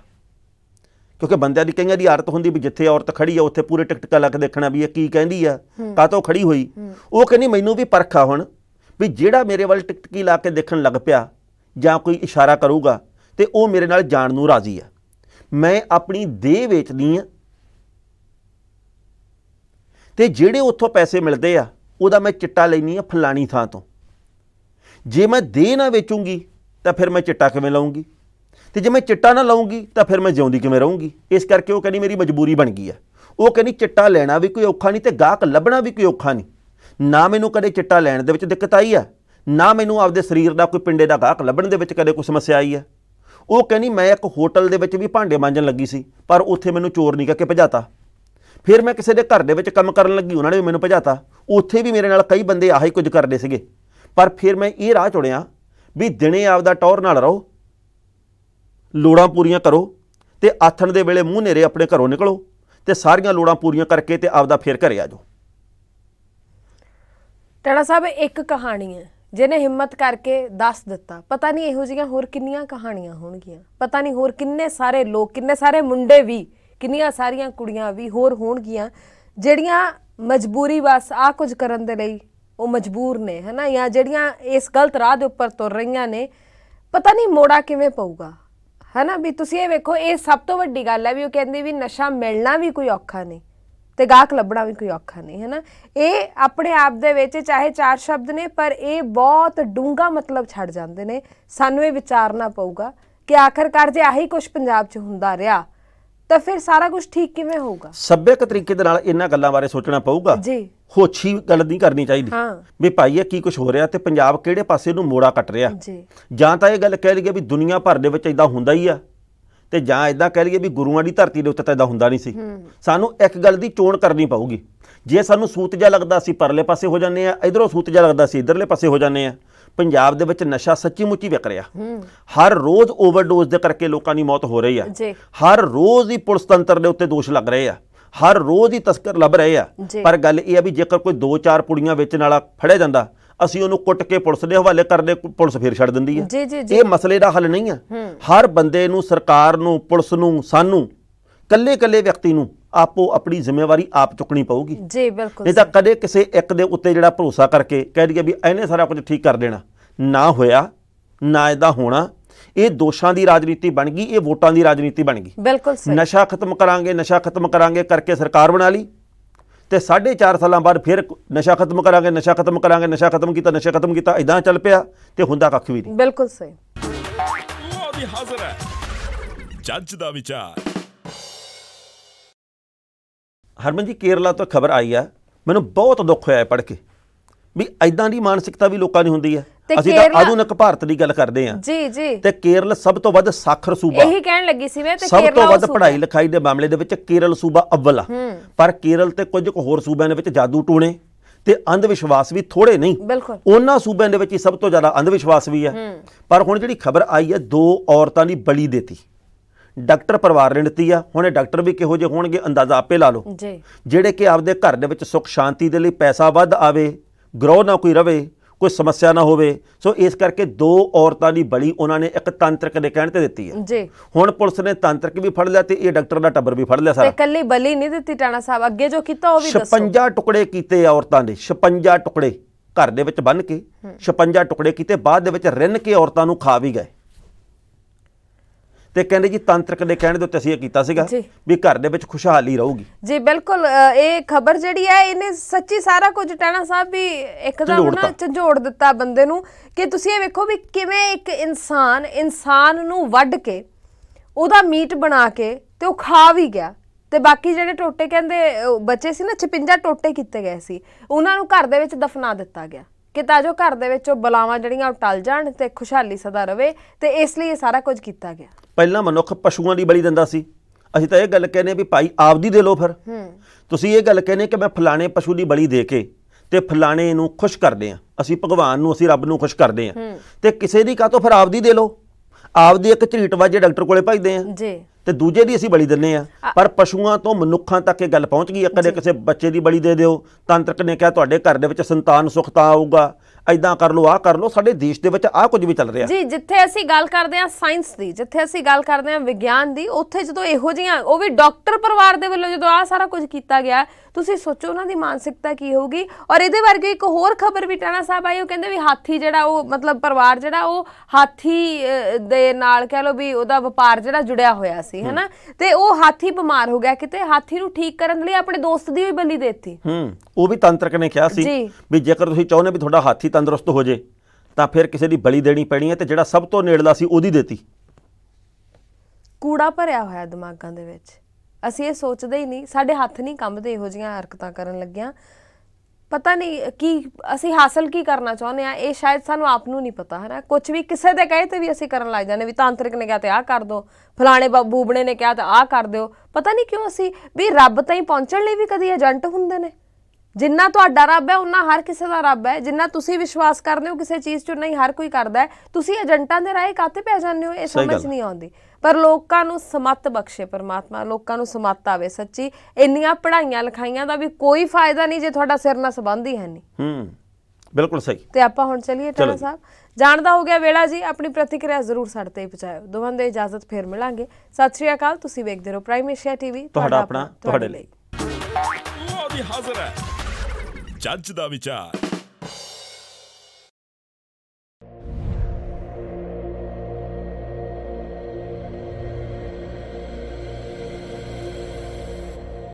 ਕਿਉਂਕਿ ਬੰਦਿਆਂ ਦੀ ਕਈਆਂ ਦੀ ਆਦਤ ਹੁੰਦੀ ਵੀ ਜਿੱਥੇ ਔਰਤ ਖੜੀ ਆ ਉੱਥੇ ਪੂਰੇ ਟਿਕਟਕਾ ਲਾ ਕੇ ਦੇਖਣਾ ਵੀ ਇਹ ਕੀ ਕਹਿੰਦੀ ਆ ਕਾਤੋਂ ਖੜੀ ਹੋਈ ਉਹ ਕਹਿੰਦੀ ਮੈਨੂੰ ਵੀ ਪਰਖਾ ਹੁਣ ਵੀ ਜਿਹੜਾ ਮੇਰੇ ਵੱਲ ਟਿਕਟਕੀ ਲਾ ਕੇ ਦੇਖਣ ਲੱਗ ਪਿਆ ਜਾਂ ਕੋਈ ਇਸ਼ਾਰਾ ਕਰੂਗਾ ਤੇ ਉਹ ਮੇਰੇ ਨਾਲ ਜਾਣ ਨੂੰ ਰਾਜ਼ੀ ਹੈ ਮੈਂ ਆਪਣੀ ਦੇਹ ਵੇਚਦੀ ਆ ਤੇ ਜਿਹੜੇ ਉੱਥੋਂ ਪੈਸੇ ਮਿਲਦੇ ਆ ਉਹਦਾ ਮੈਂ ਚਿੱਟਾ ਲੈਣੀ ਆ ਫਲਾਣੀ ਥਾਂ ਤੋਂ ਜੇ ਮੈਂ ਦੇਹ ਨਾ ਵੇਚੂੰਗੀ ਤਾਂ ਫਿਰ ਮੈਂ ਚਿੱਟਾ ਕਿਵੇਂ ਲਾਉਂਗੀ ਤੇ ਜੇ ਮੈਂ ਚਿੱਟਾ ਨਾ ਲਾਉਂਗੀ ਤਾਂ ਫਿਰ ਮੈਂ ਜਿਉਂਦੀ ਕਿਵੇਂ ਰਹੂੰਗੀ ਇਸ ਕਰਕੇ ਉਹ ਕਹਿੰਦੀ ਮੇਰੀ ਮਜਬੂਰੀ ਬਣ ਗਈ ਆ ਉਹ ਕਹਿੰਦੀ ਚਿੱਟਾ ਲੈਣਾ ਵੀ ਕੋਈ ਔਖਾ ਨਹੀਂ ਤੇ ਗਾਹਕ ਲੱਭਣਾ ਵੀ ਕੋਈ ਔਖਾ ਨਹੀਂ ਨਾ ਮੈਨੂੰ ਕਦੇ ਚਿੱਟਾ ਲੈਣ ਦੇ ਵਿੱਚ ਦਿੱਕਤ ਆਈ ਆ ਨਾ ਮੈਨੂੰ ਆਪਦੇ ਸਰੀਰ ਦਾ ਕੋਈ ਪਿੰਡੇ ਦਾ ਗਾਹਕ ਲੱਭਣ ਦੇ ਵਿੱਚ ਕਦੇ ਕੋਈ ਸਮੱਸਿਆ ਆਈ ਆ ਉਹ ਕਹਿੰਦੀ ਮੈਂ ਇੱਕ ਹੋਟਲ ਦੇ ਵਿੱਚ ਵੀ ਭਾਂਡੇ ਮਾਂਜਣ ਲੱਗੀ ਸੀ ਪਰ ਉੱਥੇ ਮੈਨੂੰ ਚੋਰ ਨਹੀਂ ਕਰਕੇ ਭਜਾਤਾ ਫਿਰ ਮੈਂ ਕਿਸੇ ਦੇ ਘਰ ਦੇ ਵਿੱਚ ਕੰਮ ਕਰਨ ਲੱਗੀ ਉਹਨਾਂ ਨੇ ਵੀ ਮੈਨੂੰ ਭਜਾਤਾ ਉੱਥੇ ਵੀ ਮੇਰੇ ਨਾਲ ਕਈ ਬੰਦੇ ਆਹੀ ਕੁਝ ਕਰਦੇ ਸੀਗੇ ਪਰ ਫਿਰ ਮੈਂ ਇਹ ਰਾਹ ਚੁੜਿਆ ਵੀ ਦਿਨੇ ਆਪਦਾ ਟੌਰ ਨਾਲ ਰਹੋ ਲੋੜਾਂ ਪੂਰੀਆਂ ਕਰੋ ਤੇ ਆਥਣ ਦੇ ਵੇਲੇ ਮੂੰਹ ਨੇਰੇ ਆਪਣੇ ਘਰੋਂ ਨਿਕਲੋ ਤੇ ਸਾਰੀਆਂ ਲੋੜਾਂ ਪੂਰੀਆਂ ਕਰਕੇ ਤੇ ਆਪਦਾ ਫੇਰ ਘਰੇ ਆ ਜਾਓ ਟੜਾ ਸਾਹਿਬ ਇੱਕ ਕਹਾਣੀ ਹੈ ਜਿਹਨੇ ਹਿੰਮਤ ਕਰਕੇ ਦੱਸ ਦਿੱਤਾ ਪਤਾ ਨਹੀਂ ਇਹੋ ਜਿਹੀਆਂ ਹੋਰ ਕਿੰਨੀਆਂ ਕਹਾਣੀਆਂ ਹੋਣਗੀਆਂ ਪਤਾ ਨਹੀਂ ਹੋਰ ਕਿੰਨੇ ਸਾਰੇ ਲੋਕ ਕਿੰਨੇ ਸਾਰੇ ਮੁੰਡੇ ਵੀ ਕਿੰਨੀਆਂ ਸਾਰੀਆਂ ਕੁੜੀਆਂ ਵੀ ਹੋਰ ਹੋਣਗੀਆਂ ਜਿਹੜੀਆਂ ਮਜਬੂਰੀ ਵਸ ਆ ਕੁਝ ਕਰਨ ਦੇ ਲਈ ਉਹ ਮਜਬੂਰ ਨੇ ਹਨਾ ਜਾਂ ਜਿਹੜੀਆਂ ਇਸ ਗਲਤ ਰਾਹ ਦੇ ਉੱਪਰ ਤੁਰ ਰਹੀਆਂ ਨੇ ਪਤਾ ਨਹੀਂ ਮੋੜਾ ਕਿਵੇਂ ਪਊਗਾ ਹਨਾ ਵੀ ਤੁਸੀਂ ਇਹ ਵੇਖੋ ਇਹ ਸਭ ਤੋਂ ਵੱਡੀ ਗੱਲ ਹੈ ਵੀ ਉਹ ਕਹਿੰਦੇ ਵੀ ਨਸ਼ਾ ਮਿਲਣਾ ਵੀ ਕੋਈ ਔਖਾ ਨਹੀਂ ਤੇ ਗਾਹਕ ਲੱਭਣਾ ਵੀ ਕੋਈ ਔਖਾ ਨਹੀਂ ਹੈ ਨਾ ਇਹ ਆਪਣੇ ਆਪ ਦੇ ਵਿੱਚ ਚਾਹੇ ਚਾਰ ਸ਼ਬਦ ਨੇ ਪਰ ਇਹ ਬਹੁਤ ਡੂੰਗਾ ਮਤਲਬ ਛੱਡ ਜਾਂਦੇ ਨੇ ਸਾਨੂੰ ਇਹ ਵਿਚਾਰਨਾ ਪਊਗਾ ਕਿ ਆਖਰਕਾਰ ਜੇ ਆਹੀ ਕੁਝ ਪੰਜਾਬ 'ਚ ਹੁੰਦਾ ਰਿਹਾ ਤਾਂ ਫਿਰ ਸਾਰਾ ਕੁਝ ਠੀਕ ਕਿਵੇਂ ਹੋਊਗਾ ਸੱਭਿਅਕ ਤਰੀਕੇ ਦੇ ਨਾਲ ਇਹਨਾਂ ਗੱਲਾਂ ਬਾਰੇ ਸੋਚਣਾ ਪਊਗਾ ਜੀ ਹੋਛੀ ਗੱਲ ਨਹੀਂ ਕਰਨੀ ਚਾਹੀਦੀ ਵੀ ਭਾਈ ਇਹ ਕੀ ਕੁਝ ਹੋ ਰਿਹਾ ਤੇ ਪੰਜਾਬ ਕਿਹੜੇ ਪਾਸੇ ਨੂੰ ਮੋੜਾ ਕੱਟ ਰਿਹਾ ਜੀ ਜਾਂ ਤਾਂ ਇਹ ਗੱਲ ਕਹਿ ਲਈਏ ਵੀ ਦੁਨੀਆ ਭਰ ਦੇ ਵਿੱਚ ਇਦਾਂ ਹੁੰਦਾ ਹੀ ਆ ਤੇ ਜਾਂ ਇਦਾਂ ਕਹਿ ਲਈਏ ਵੀ ਗੁਰੂਆਂ ਦੀ ਧਰਤੀ ਦੇ ਉੱਤੇ ਤਾਂ ਇਦਾਂ ਹੁੰਦਾ ਨਹੀਂ ਸੀ ਸਾਨੂੰ ਇੱਕ ਗੱਲ ਦੀ ਚੋਣ ਕਰਨੀ ਪਊਗੀ ਜੇ ਸਾਨੂੰ ਸੂਤ ਲੱਗਦਾ ਸੀ ਪਰਲੇ ਪਾਸੇ ਹੋ ਜਾਂਦੇ ਆ ਇਧਰੋਂ ਸੂਤ ਲੱਗਦਾ ਸੀ ਇਧਰਲੇ ਪਾਸੇ ਹੋ ਜਾਂਦੇ ਆ ਪੰਜਾਬ ਦੇ ਵਿੱਚ ਨਸ਼ਾ ਸੱਚੀ ਮੁੱਚੀ ਵਿਕ ਰਿਹਾ ਹਰ ਰੋਜ਼ ਓਵਰਡੋਜ਼ ਦੇ ਕਰਕੇ ਲੋਕਾਂ ਦੀ ਮੌਤ ਹੋ ਰਹੀ ਆ ਹਰ ਰੋਜ਼ ਹੀ ਪੁਲਿਸ ਤੰਤਰ ਦੇ ਉੱਤੇ ਦੋਸ਼ ਲੱਗ ਰਹੇ ਆ ਹਰ ਰੋਜ਼ ਹੀ ਤਸਕਰ ਲੱਭ ਰਹੇ ਆ ਪਰ ਗੱਲ ਇਹ ਆ ਵੀ ਜੇਕਰ ਕੋਈ 2-4 ਪੁੜੀਆਂ ਵੇਚਣ ਵਾਲਾ ਫੜਿਆ ਜਾਂਦਾ ਅਸੀਂ ਉਹਨੂੰ ਕੁੱਟ ਕੇ ਪੁਲਿਸ ਦੇ ਹਵਾਲੇ ਕਰਦੇ ਪੁਲਿਸ ਫੇਰ ਛੱਡ ਦਿੰਦੀ ਹੈ ਇਹ ਮਸਲੇ ਦਾ ਹੱਲ ਨਹੀਂ ਹੈ ਹਰ ਬੰਦੇ ਨੂੰ ਸਰਕਾਰ ਨੂੰ ਪੁਲਿਸ ਨੂੰ ਸਾਨੂੰ ਕੱਲੇ ਕੱਲੇ ਵਿਅਕਤੀ ਨੂੰ ਆਪੋ ਆਪਣੀ ਜ਼ਿੰਮੇਵਾਰੀ ਆਪ ਚੁੱਕਣੀ ਪਊਗੀ ਜੀ ਬਿਲਕੁਲ ਨਹੀਂ ਤਾਂ ਕਦੇ ਕਿਸੇ ਇੱਕ ਦੇ ਉੱਤੇ ਜਿਹੜਾ ਭਰੋਸਾ ਕਰਕੇ ਕਹਿ ਦਈਏ ਵੀ ਇਹਨੇ ਸਾਰਾ ਕੁਝ ਠੀਕ ਕਰ ਦੇਣਾ ਨਾ ਹੋਇਆ ਨਾ ਇਹਦਾ ਹੋਣਾ ਇਹ ਦੋਸ਼ਾਂ ਦੀ ਰਾਜਨੀਤੀ ਬਣ ਗਈ ਇਹ ਵੋਟਾਂ ਦੀ ਰਾਜਨੀਤੀ ਬਣ ਗਈ ਬਿਲਕੁਲ ਸਹੀ ਨਸ਼ਾ ਖਤਮ ਕਰਾਂਗੇ ਨਸ਼ਾ ਖਤਮ ਕਰਾਂਗੇ ਕਰਕੇ ਸਰਕਾਰ ਬਣਾ ਲਈ ਤੇ 4.5 ਸਾਲਾਂ ਬਾਅਦ ਫਿਰ ਨਸ਼ਾ ਖਤਮ ਕਰਾਂਗੇ ਨਸ਼ਾ ਖਤਮ ਕਰਾਂਗੇ ਨਸ਼ਾ ਖਤਮ ਕੀਤਾ ਨਸ਼ਾ ਖਤਮ ਕੀਤਾ ਇਦਾਂ ਚੱਲ ਪਿਆ ਤੇ ਹੁੰਦਾ ਕੱਖ ਵੀ ਨਹੀਂ ਬਿਲਕੁਲ ਸਹੀ ਉਹ ਵੀ ਹਾਜ਼ਰ ਹੈ ਜੱਜ ਦਾ ਵਿਚਾਰ ਹਰਮਨ ਜੀ ਕੇਰਲਾ ਤੋਂ ਖਬਰ ਆਈ ਆ ਮੈਨੂੰ ਬਹੁਤ ਦੁੱਖ ਹੋਇਆ ਪੜ ਕੇ ਵੀ ਐਦਾਂ ਦੀ ਮਾਨਸਿਕਤਾ ਵੀ ਲੋਕਾਂ ਦੀ ਹੁੰਦੀ ਹੈ ਅਸੀਂ ਤਾਂ ਆਧੁਨਿਕ ਭਾਰਤ ਦੀ ਗੱਲ ਕਰਦੇ ਆ ਜੀ ਜੀ ਤੇ ਕੇਰਲ ਸਭ ਤੋਂ ਵੱਧ ਸਾਖਰ ਸੂਬਾ ਇਹੀ ਕਹਿਣ ਲੱਗੀ ਸੀ ਮੈਂ ਤੇ ਕੇਰਲ ਸਭ ਤੋਂ ਵੱਧ ਪੜ੍ਹਾਈ ਲਿਖਾਈ ਦੇ ਮਾਮਲੇ ਦੇ ਵਿੱਚ ਕੇਰਲ ਸੂਬਾ ਅਵਲ ਆ ਪਰ ਕੇਰਲ ਤੇ ਕੁਝ ਕੁ ਹੋਰ ਸੂਬਿਆਂ ਦੇ ਵਿੱਚ ਜਾਦੂ ਟੂਣੇ ਤੇ ਅੰਧ ਵਿਸ਼ਵਾਸ ਵੀ ਥੋੜੇ ਨਹੀਂ ਉਹਨਾਂ ਸੂਬਿਆਂ ਦੇ ਵਿੱਚ ਹੀ ਸਭ ਤੋਂ ਜ਼ਿਆਦਾ ਅੰਧ ਵਿਸ਼ਵਾਸ ਵੀ ਆ ਪਰ ਹੁਣ ਜਿਹੜੀ ਖਬਰ ਆਈ ਹੈ ਦੋ ਔਰਤਾਂ ਦੀ ਬਲੀ ਦਿੱਤੀ ਡਾਕਟਰ ਪਰਿਵਾਰ ਨੇ ਦਿੱਤੀ ਆ ਹੁਣ ਇਹ ਡਾਕਟਰ ਵੀ ਕਿਹੋ ਜਿਹੇ ਹੋਣਗੇ ਅੰਦਾਜ਼ਾ ਆਪੇ ਲਾ ਲਓ ਜਿਹੜੇ ਕਿ ਆਪਦੇ ਘਰ ਦੇ ਵਿੱਚ ਸੁੱਖ ਸ਼ਾਂਤੀ ਦੇ ਲਈ ਪੈਸਾ ਵੱਧ ਆਵੇ ਗਰੋ ਨਾ ਕੋਈ ਰਵੇ ਕੋਈ ਸਮੱਸਿਆ ਨਾ ਹੋਵੇ ਸੋ ਇਸ ਕਰਕੇ ਦੋ ਔਰਤਾਂ ਦੀ ਬਲੀ ਉਹਨਾਂ ਨੇ ਇੱਕ ਤੰਤਰਕ ਦੇ ਕਹਿਣ ਤੇ ਦਿੱਤੀ ਹੈ ਜੀ ਹੁਣ ਪੁਲਿਸ ਨੇ ਤੰਤਰਕ ਵੀ ਫੜ ਲਿਆ ਤੇ ਇਹ ਡਾਕਟਰ ਦਾ ਟੱਬਰ ਵੀ ਫੜ ਲਿਆ ਸਾਰਾ ਤੇ ਕੱਲੀ ਬਲੀ ਨਹੀਂ ਦਿੱਤੀ ਟਾਣਾ ਸਾਹਿਬ ਅੱਗੇ ਜੋ ਕੀਤਾ ਉਹ ਵੀ ਦੱਸੋ 56 ਟੁਕੜੇ ਕੀਤੇ ਔਰਤਾਂ ਦੇ 56 ਟੁਕੜੇ ਘਰ ਦੇ ਵਿੱਚ ਬੰਨ ਕੇ 56 ਟੁਕੜੇ ਕੀਤੇ ਬਾਅਦ ਦੇ ਵਿੱਚ ਰਿੰਨ ਕੇ ਔਰਤਾਂ ਨੂੰ ਖਾ ਵੀ ਗਏ ਤੇ ਕਹਿੰਦੇ ਜੀ ਤੰਤਰਿਕ ਦੇ ਕਹਿਣ ਦੇ ਉੱਤੇ ਅਸੀਂ ਇਹ ਕੀਤਾ ਸੀਗਾ ਵੀ ਘਰ ਦੇ ਵਿੱਚ ਖੁਸ਼ਹਾਲੀ ਰਹੂਗੀ ਜੀ ਬਿਲਕੁਲ ਇਹ ਖਬਰ ਜਿਹੜੀ ਹੈ ਇਹਨੇ ਸੱਚੀ ਸਾਰਾ ਕੁਝ ਟਾਣਾ ਸਾਹਿਬ ਵੀ ਇੱਕਦਮ ਨਾ ਝੰਜੋੜ ਦਿੱਤਾ ਬੰਦੇ ਨੂੰ ਕਿ ਤੁਸੀਂ ਇਹ ਵੇਖੋ ਵੀ ਕਿਵੇਂ ਇੱਕ ਇਨਸਾਨ ਇਨਸਾਨ ਨੂੰ ਵੱਢ ਕੇ ਉਹਦਾ ਮੀਟ ਬਣਾ ਕੇ ਤੇ ਉਹ ਖਾ ਵੀ ਗਿਆ ਤੇ ਬਾਕੀ ਜਿਹੜੇ ਟੋਟੇ ਕਹਿੰਦੇ ਬੱਚੇ ਸੀ ਨਾ 56 ਟੋਟੇ ਕੀਤੇ ਗਏ ਸੀ ਉਹਨਾਂ ਨੂੰ ਘਰ ਦੇ ਵਿੱਚ ਦਫਨਾ ਦਿੱਤਾ ਗਿਆ ਕਿ ਤਾਂ ਜੋ ਘਰ ਦੇ ਵਿੱਚ ਉਹ ਬਲਾਵਾਂ ਜਿਹੜੀਆਂ ਉਹ ਟਲ ਜਾਣ ਤੇ ਖੁਸ਼ਹਾਲੀ ਸਦਾ ਰਵੇ ਤੇ ਇਸ ਲਈ ਇਹ ਸਾਰਾ ਕੁਝ ਕੀਤਾ ਗਿਆ ਪਹਿਲਾਂ ਮਨੁੱਖ ਪਸ਼ੂਆਂ ਦੀ ਬਲੀ ਦਿੰਦਾ ਸੀ ਅਸੀਂ ਤਾਂ ਇਹ ਗੱਲ ਕਹਿੰਦੇ ਵੀ ਭਾਈ ਆਪਦੀ ਦੇ ਲੋ ਫਿਰ ਤੁਸੀਂ ਇਹ ਗੱਲ ਕਹਿੰਦੇ ਕਿ ਮੈਂ ਫਲਾਣੇ ਪਸ਼ੂ ਦੀ ਬਲੀ ਦੇ ਕੇ ਤੇ ਫਲਾਣੇ ਨੂੰ ਖੁਸ਼ ਕਰਦੇ ਆ ਅਸੀਂ ਭਗਵਾਨ ਨੂੰ ਅਸੀਂ ਰੱਬ ਨੂੰ ਖੁਸ਼ ਕਰਦੇ ਆ ਤੇ ਕਿਸੇ ਦੀ ਕਾਤੋਂ ਫਿਰ ਆਪਦੀ ਦੇ ਲੋ ਆਪਦੀ ਇੱਕ ਝਰੀਟਵਾ ਜੇ ਡਾਕਟਰ ਕੋਲੇ ਭਜਦੇ ਆ ਜੀ ਤੇ ਦੂਜੇ ਦੀ ਅਸੀਂ ਬਲੀ ਦਿੰਨੇ ਆ ਪਰ ਪਸ਼ੂਆਂ ਤੋਂ ਮਨੁੱਖਾਂ ਤੱਕ ਇਹ ਗੱਲ ਪਹੁੰਚ ਗਈ ਕਦੇ ਕਿਸੇ ਬੱਚੇ ਦੀ ਬਲੀ ਦੇ ਦਿਓ ਤੰਤਰਕ ਨੇ ਕਿਹਾ ਤੁਹਾਡੇ ਘਰ ਦੇ ਵਿੱਚ ਸੰਤਾਨ ਸੁਖਤਾ ਆਊਗਾ ਐਦਾਂ ਕਰ ਲੋ ਆ ਕਰ ਲੋ ਸਾਡੇ ਦੇਸ਼ ਦੇ ਵਿੱਚ ਆ ਕੁਝ ਵੀ ਚੱਲ ਰਿਹਾ ਜੀ ਜਿੱਥੇ ਅਸੀਂ ਗੱਲ ਕਰਦੇ ਆ ਸਾਇੰਸ ਦੀ ਜਿੱਥੇ ਅਸੀਂ ਗੱਲ ਕਰਦੇ ਆ ਵਿਗਿਆਨ ਦੀ ਉੱਥੇ ਜਦੋਂ ਇਹੋ ਜਿਹੀਆਂ ਉਹ ਵੀ ਡਾਕਟਰ ਪਰਿਵਾਰ ਦੇ ਵੱਲੋਂ ਜਦੋਂ ਆ ਸਾਰਾ ਕੁਝ ਕੀਤਾ ਗਿਆ ਤੁਸੀਂ ਸੋਚੋ ਉਹਨਾਂ ਦੀ ਮਾਨਸਿਕਤਾ ਕੀ ਹੋਊਗੀ ਔਰ ਇਹਦੇ ਵਰਗੇ ਇੱਕ ਹੋਰ ਖਬਰ ਵੀ ਟਾਣਾ ਸਾਹਿਬ ਆਈ ਉਹ ਕਹਿੰਦੇ ਵੀ ਹਾਥੀ ਜਿਹੜਾ ਉਹ ਮਤਲਬ ਪਰਿਵਾਰ ਜਿਹੜਾ ਉਹ ਹਾਥੀ ਦੇ ਨਾਲ ਕਹਿ ਲੋ ਵੀ ਉਹਦਾ ਵਪਾਰ ਜਿਹੜਾ ਜੁੜਿਆ ਹੋਇਆ ਸੀ ਹਨਾ ਤੇ ਉਹ ਹਾਥੀ ਬਿਮਾਰ ਹੋ ਗਿਆ ਕਿਤੇ ਹਾਥੀ ਨੂੰ ਠੀਕ ਕਰਨ ਲਈ ਆਪਣੇ ਦੋਸਤ ਦੀ ਵੀ ਬਲੀ ਦਿੱਤੀ ਹੂੰ ਉਹ ਵੀ ਤੰਤਰਕ ਨੇ ਕਿਹਾ ਸੀ ਵੀ ਜੇਕਰ ਤੁਸੀਂ ਚਾਹੁੰਦੇ ਵੀ ਤੁਹਾਡਾ ਹਾਥੀ ਤੰਦਰੁਸਤ ਹੋ ਜੇ ਤਾਂ ਫਿਰ ਕਿਸੇ ਦੀ ਬਲੀ ਦੇਣੀ ਪੈਣੀ ਹੈ ਤੇ ਜਿਹੜਾ ਸਭ ਤੋਂ ਨੇੜਲਾ ਸੀ ਉਹਦੀ ਦਿੱਤੀ ਕੂੜਾ ਭਰਿਆ ਹੋਇਆ ਦਿਮਾਗਾਂ ਦੇ ਵਿੱਚ ਅਸੀਂ ਇਹ ਸੋਚਦੇ ਹੀ ਨਹੀਂ ਸਾਡੇ ਹੱਥ ਨਹੀਂ ਕੰਬਦੇ ਇਹੋ ਜੀਆਂ ਹਰਕਤਾਂ ਕਰਨ ਲੱਗਿਆਂ ਪਤਾ ਨਹੀਂ ਕੀ ਅਸੀਂ ਹਾਸਲ ਕੀ ਕਰਨਾ ਚਾਹੁੰਦੇ ਆ ਇਹ ਸ਼ਾਇਦ ਸਾਨੂੰ ਆਪ ਨੂੰ ਨਹੀਂ ਪਤਾ ਹਨਾ ਕੁਝ ਵੀ ਕਿਸੇ ਦੇ ਕਹੇ ਤੇ ਵੀ ਅਸੀਂ ਕਰਨ ਲੱਗ ਜਾਂਦੇ ਵੀ ਤਾਂਤਰਿਕ ਨੇ ਕਿਹਾ ਤੇ ਆਹ ਕਰ ਦਿਓ ਫਲਾਣੇ ਬੂਬਣੇ ਨੇ ਕਿਹਾ ਤੇ ਆਹ ਕਰ ਦਿਓ ਪਤਾ ਨਹੀਂ ਕਿਉਂ ਅਸੀਂ ਵੀ ਰੱਬ ਤਾਂ ਹੀ ਪਹੁੰਚਣ ਲਈ ਵੀ ਕਦੀ ਏਜੰਟ ਹੁੰਦੇ ਨੇ ਜਿੰਨਾ ਤੁਹਾਡਾ ਰੱਬ ਹੈ ਉਹਨਾਂ ਹਰ ਕਿਸੇ ਦਾ ਰੱਬ ਹੈ ਜਿੰਨਾ ਤੁਸੀਂ ਵਿਸ਼ਵਾਸ ਕਰਦੇ ਹੋ ਕਿਸੇ ਚੀਜ਼ 'ਚ ਨਹੀਂ ਹਰ ਕੋਈ ਕਰਦਾ ਤੁਸੀਂ ਏਜੰਟਾਂ ਦੇ ਰਾਹੇ ਕਾਤੇ ਪੈ ਜਾਂਦੇ ਹੋ ਇਹ ਸਮਝ ਨਹੀਂ ਆਉਂਦੀ ਪਰ ਲੋਕਾਂ ਨੂੰ ਸਮਤ ਬਖਸ਼ੇ ਪਰਮਾਤਮਾ ਲੋਕਾਂ ਨੂੰ ਸਮਤ ਆਵੇ ਸੱਚੀ ਇੰਨੀਆਂ ਪੜਾਈਆਂ ਲਿਖਾਈਆਂ ਦਾ ਵੀ ਕੋਈ ਫਾਇਦਾ ਨਹੀਂ ਜੇ ਤੁਹਾਡਾ ਸਿਰ ਨਾਲ ਸੰਬੰਧ ਹੀ ਹੈ ਨਹੀਂ ਹੂੰ ਬਿਲਕੁਲ ਸਹੀ ਤੇ ਆਪਾਂ ਹੁਣ ਚਲੀਏ ਟਾਣਾ ਸਾਹਿਬ ਜਾਣਦਾ ਹੋ ਗਿਆ ਵੇਲਾ ਜੀ ਆਪਣੀ ਪ੍ਰਤੀਕਿਰਿਆ ਜ਼ਰੂਰ ਸਾਡੇ ਤੇ ਪਹੁੰਚਾਓ ਦੋਵਾਂ ਦੇ ਇਜਾਜ਼ਤ ਫੇਰ ਮਿਲਾਂਗੇ ਸਤਿ ਸ਼੍ਰੀ ਅਕਾਲ ਤੁਸੀਂ ਵੇਖਦੇ ਰਹੋ ਪ੍ਰਾਈਮ ਏਸ਼ੀਆ ਟੀਵੀ ਤੁਹਾਡਾ ਆਪਣਾ ਤੁਹਾਡੇ ਲਈ ਉਹ ਵੀ ਹਾਜ਼ਰ ਹੈ ਜੱਜ ਦਾ ਵਿਚਾਰ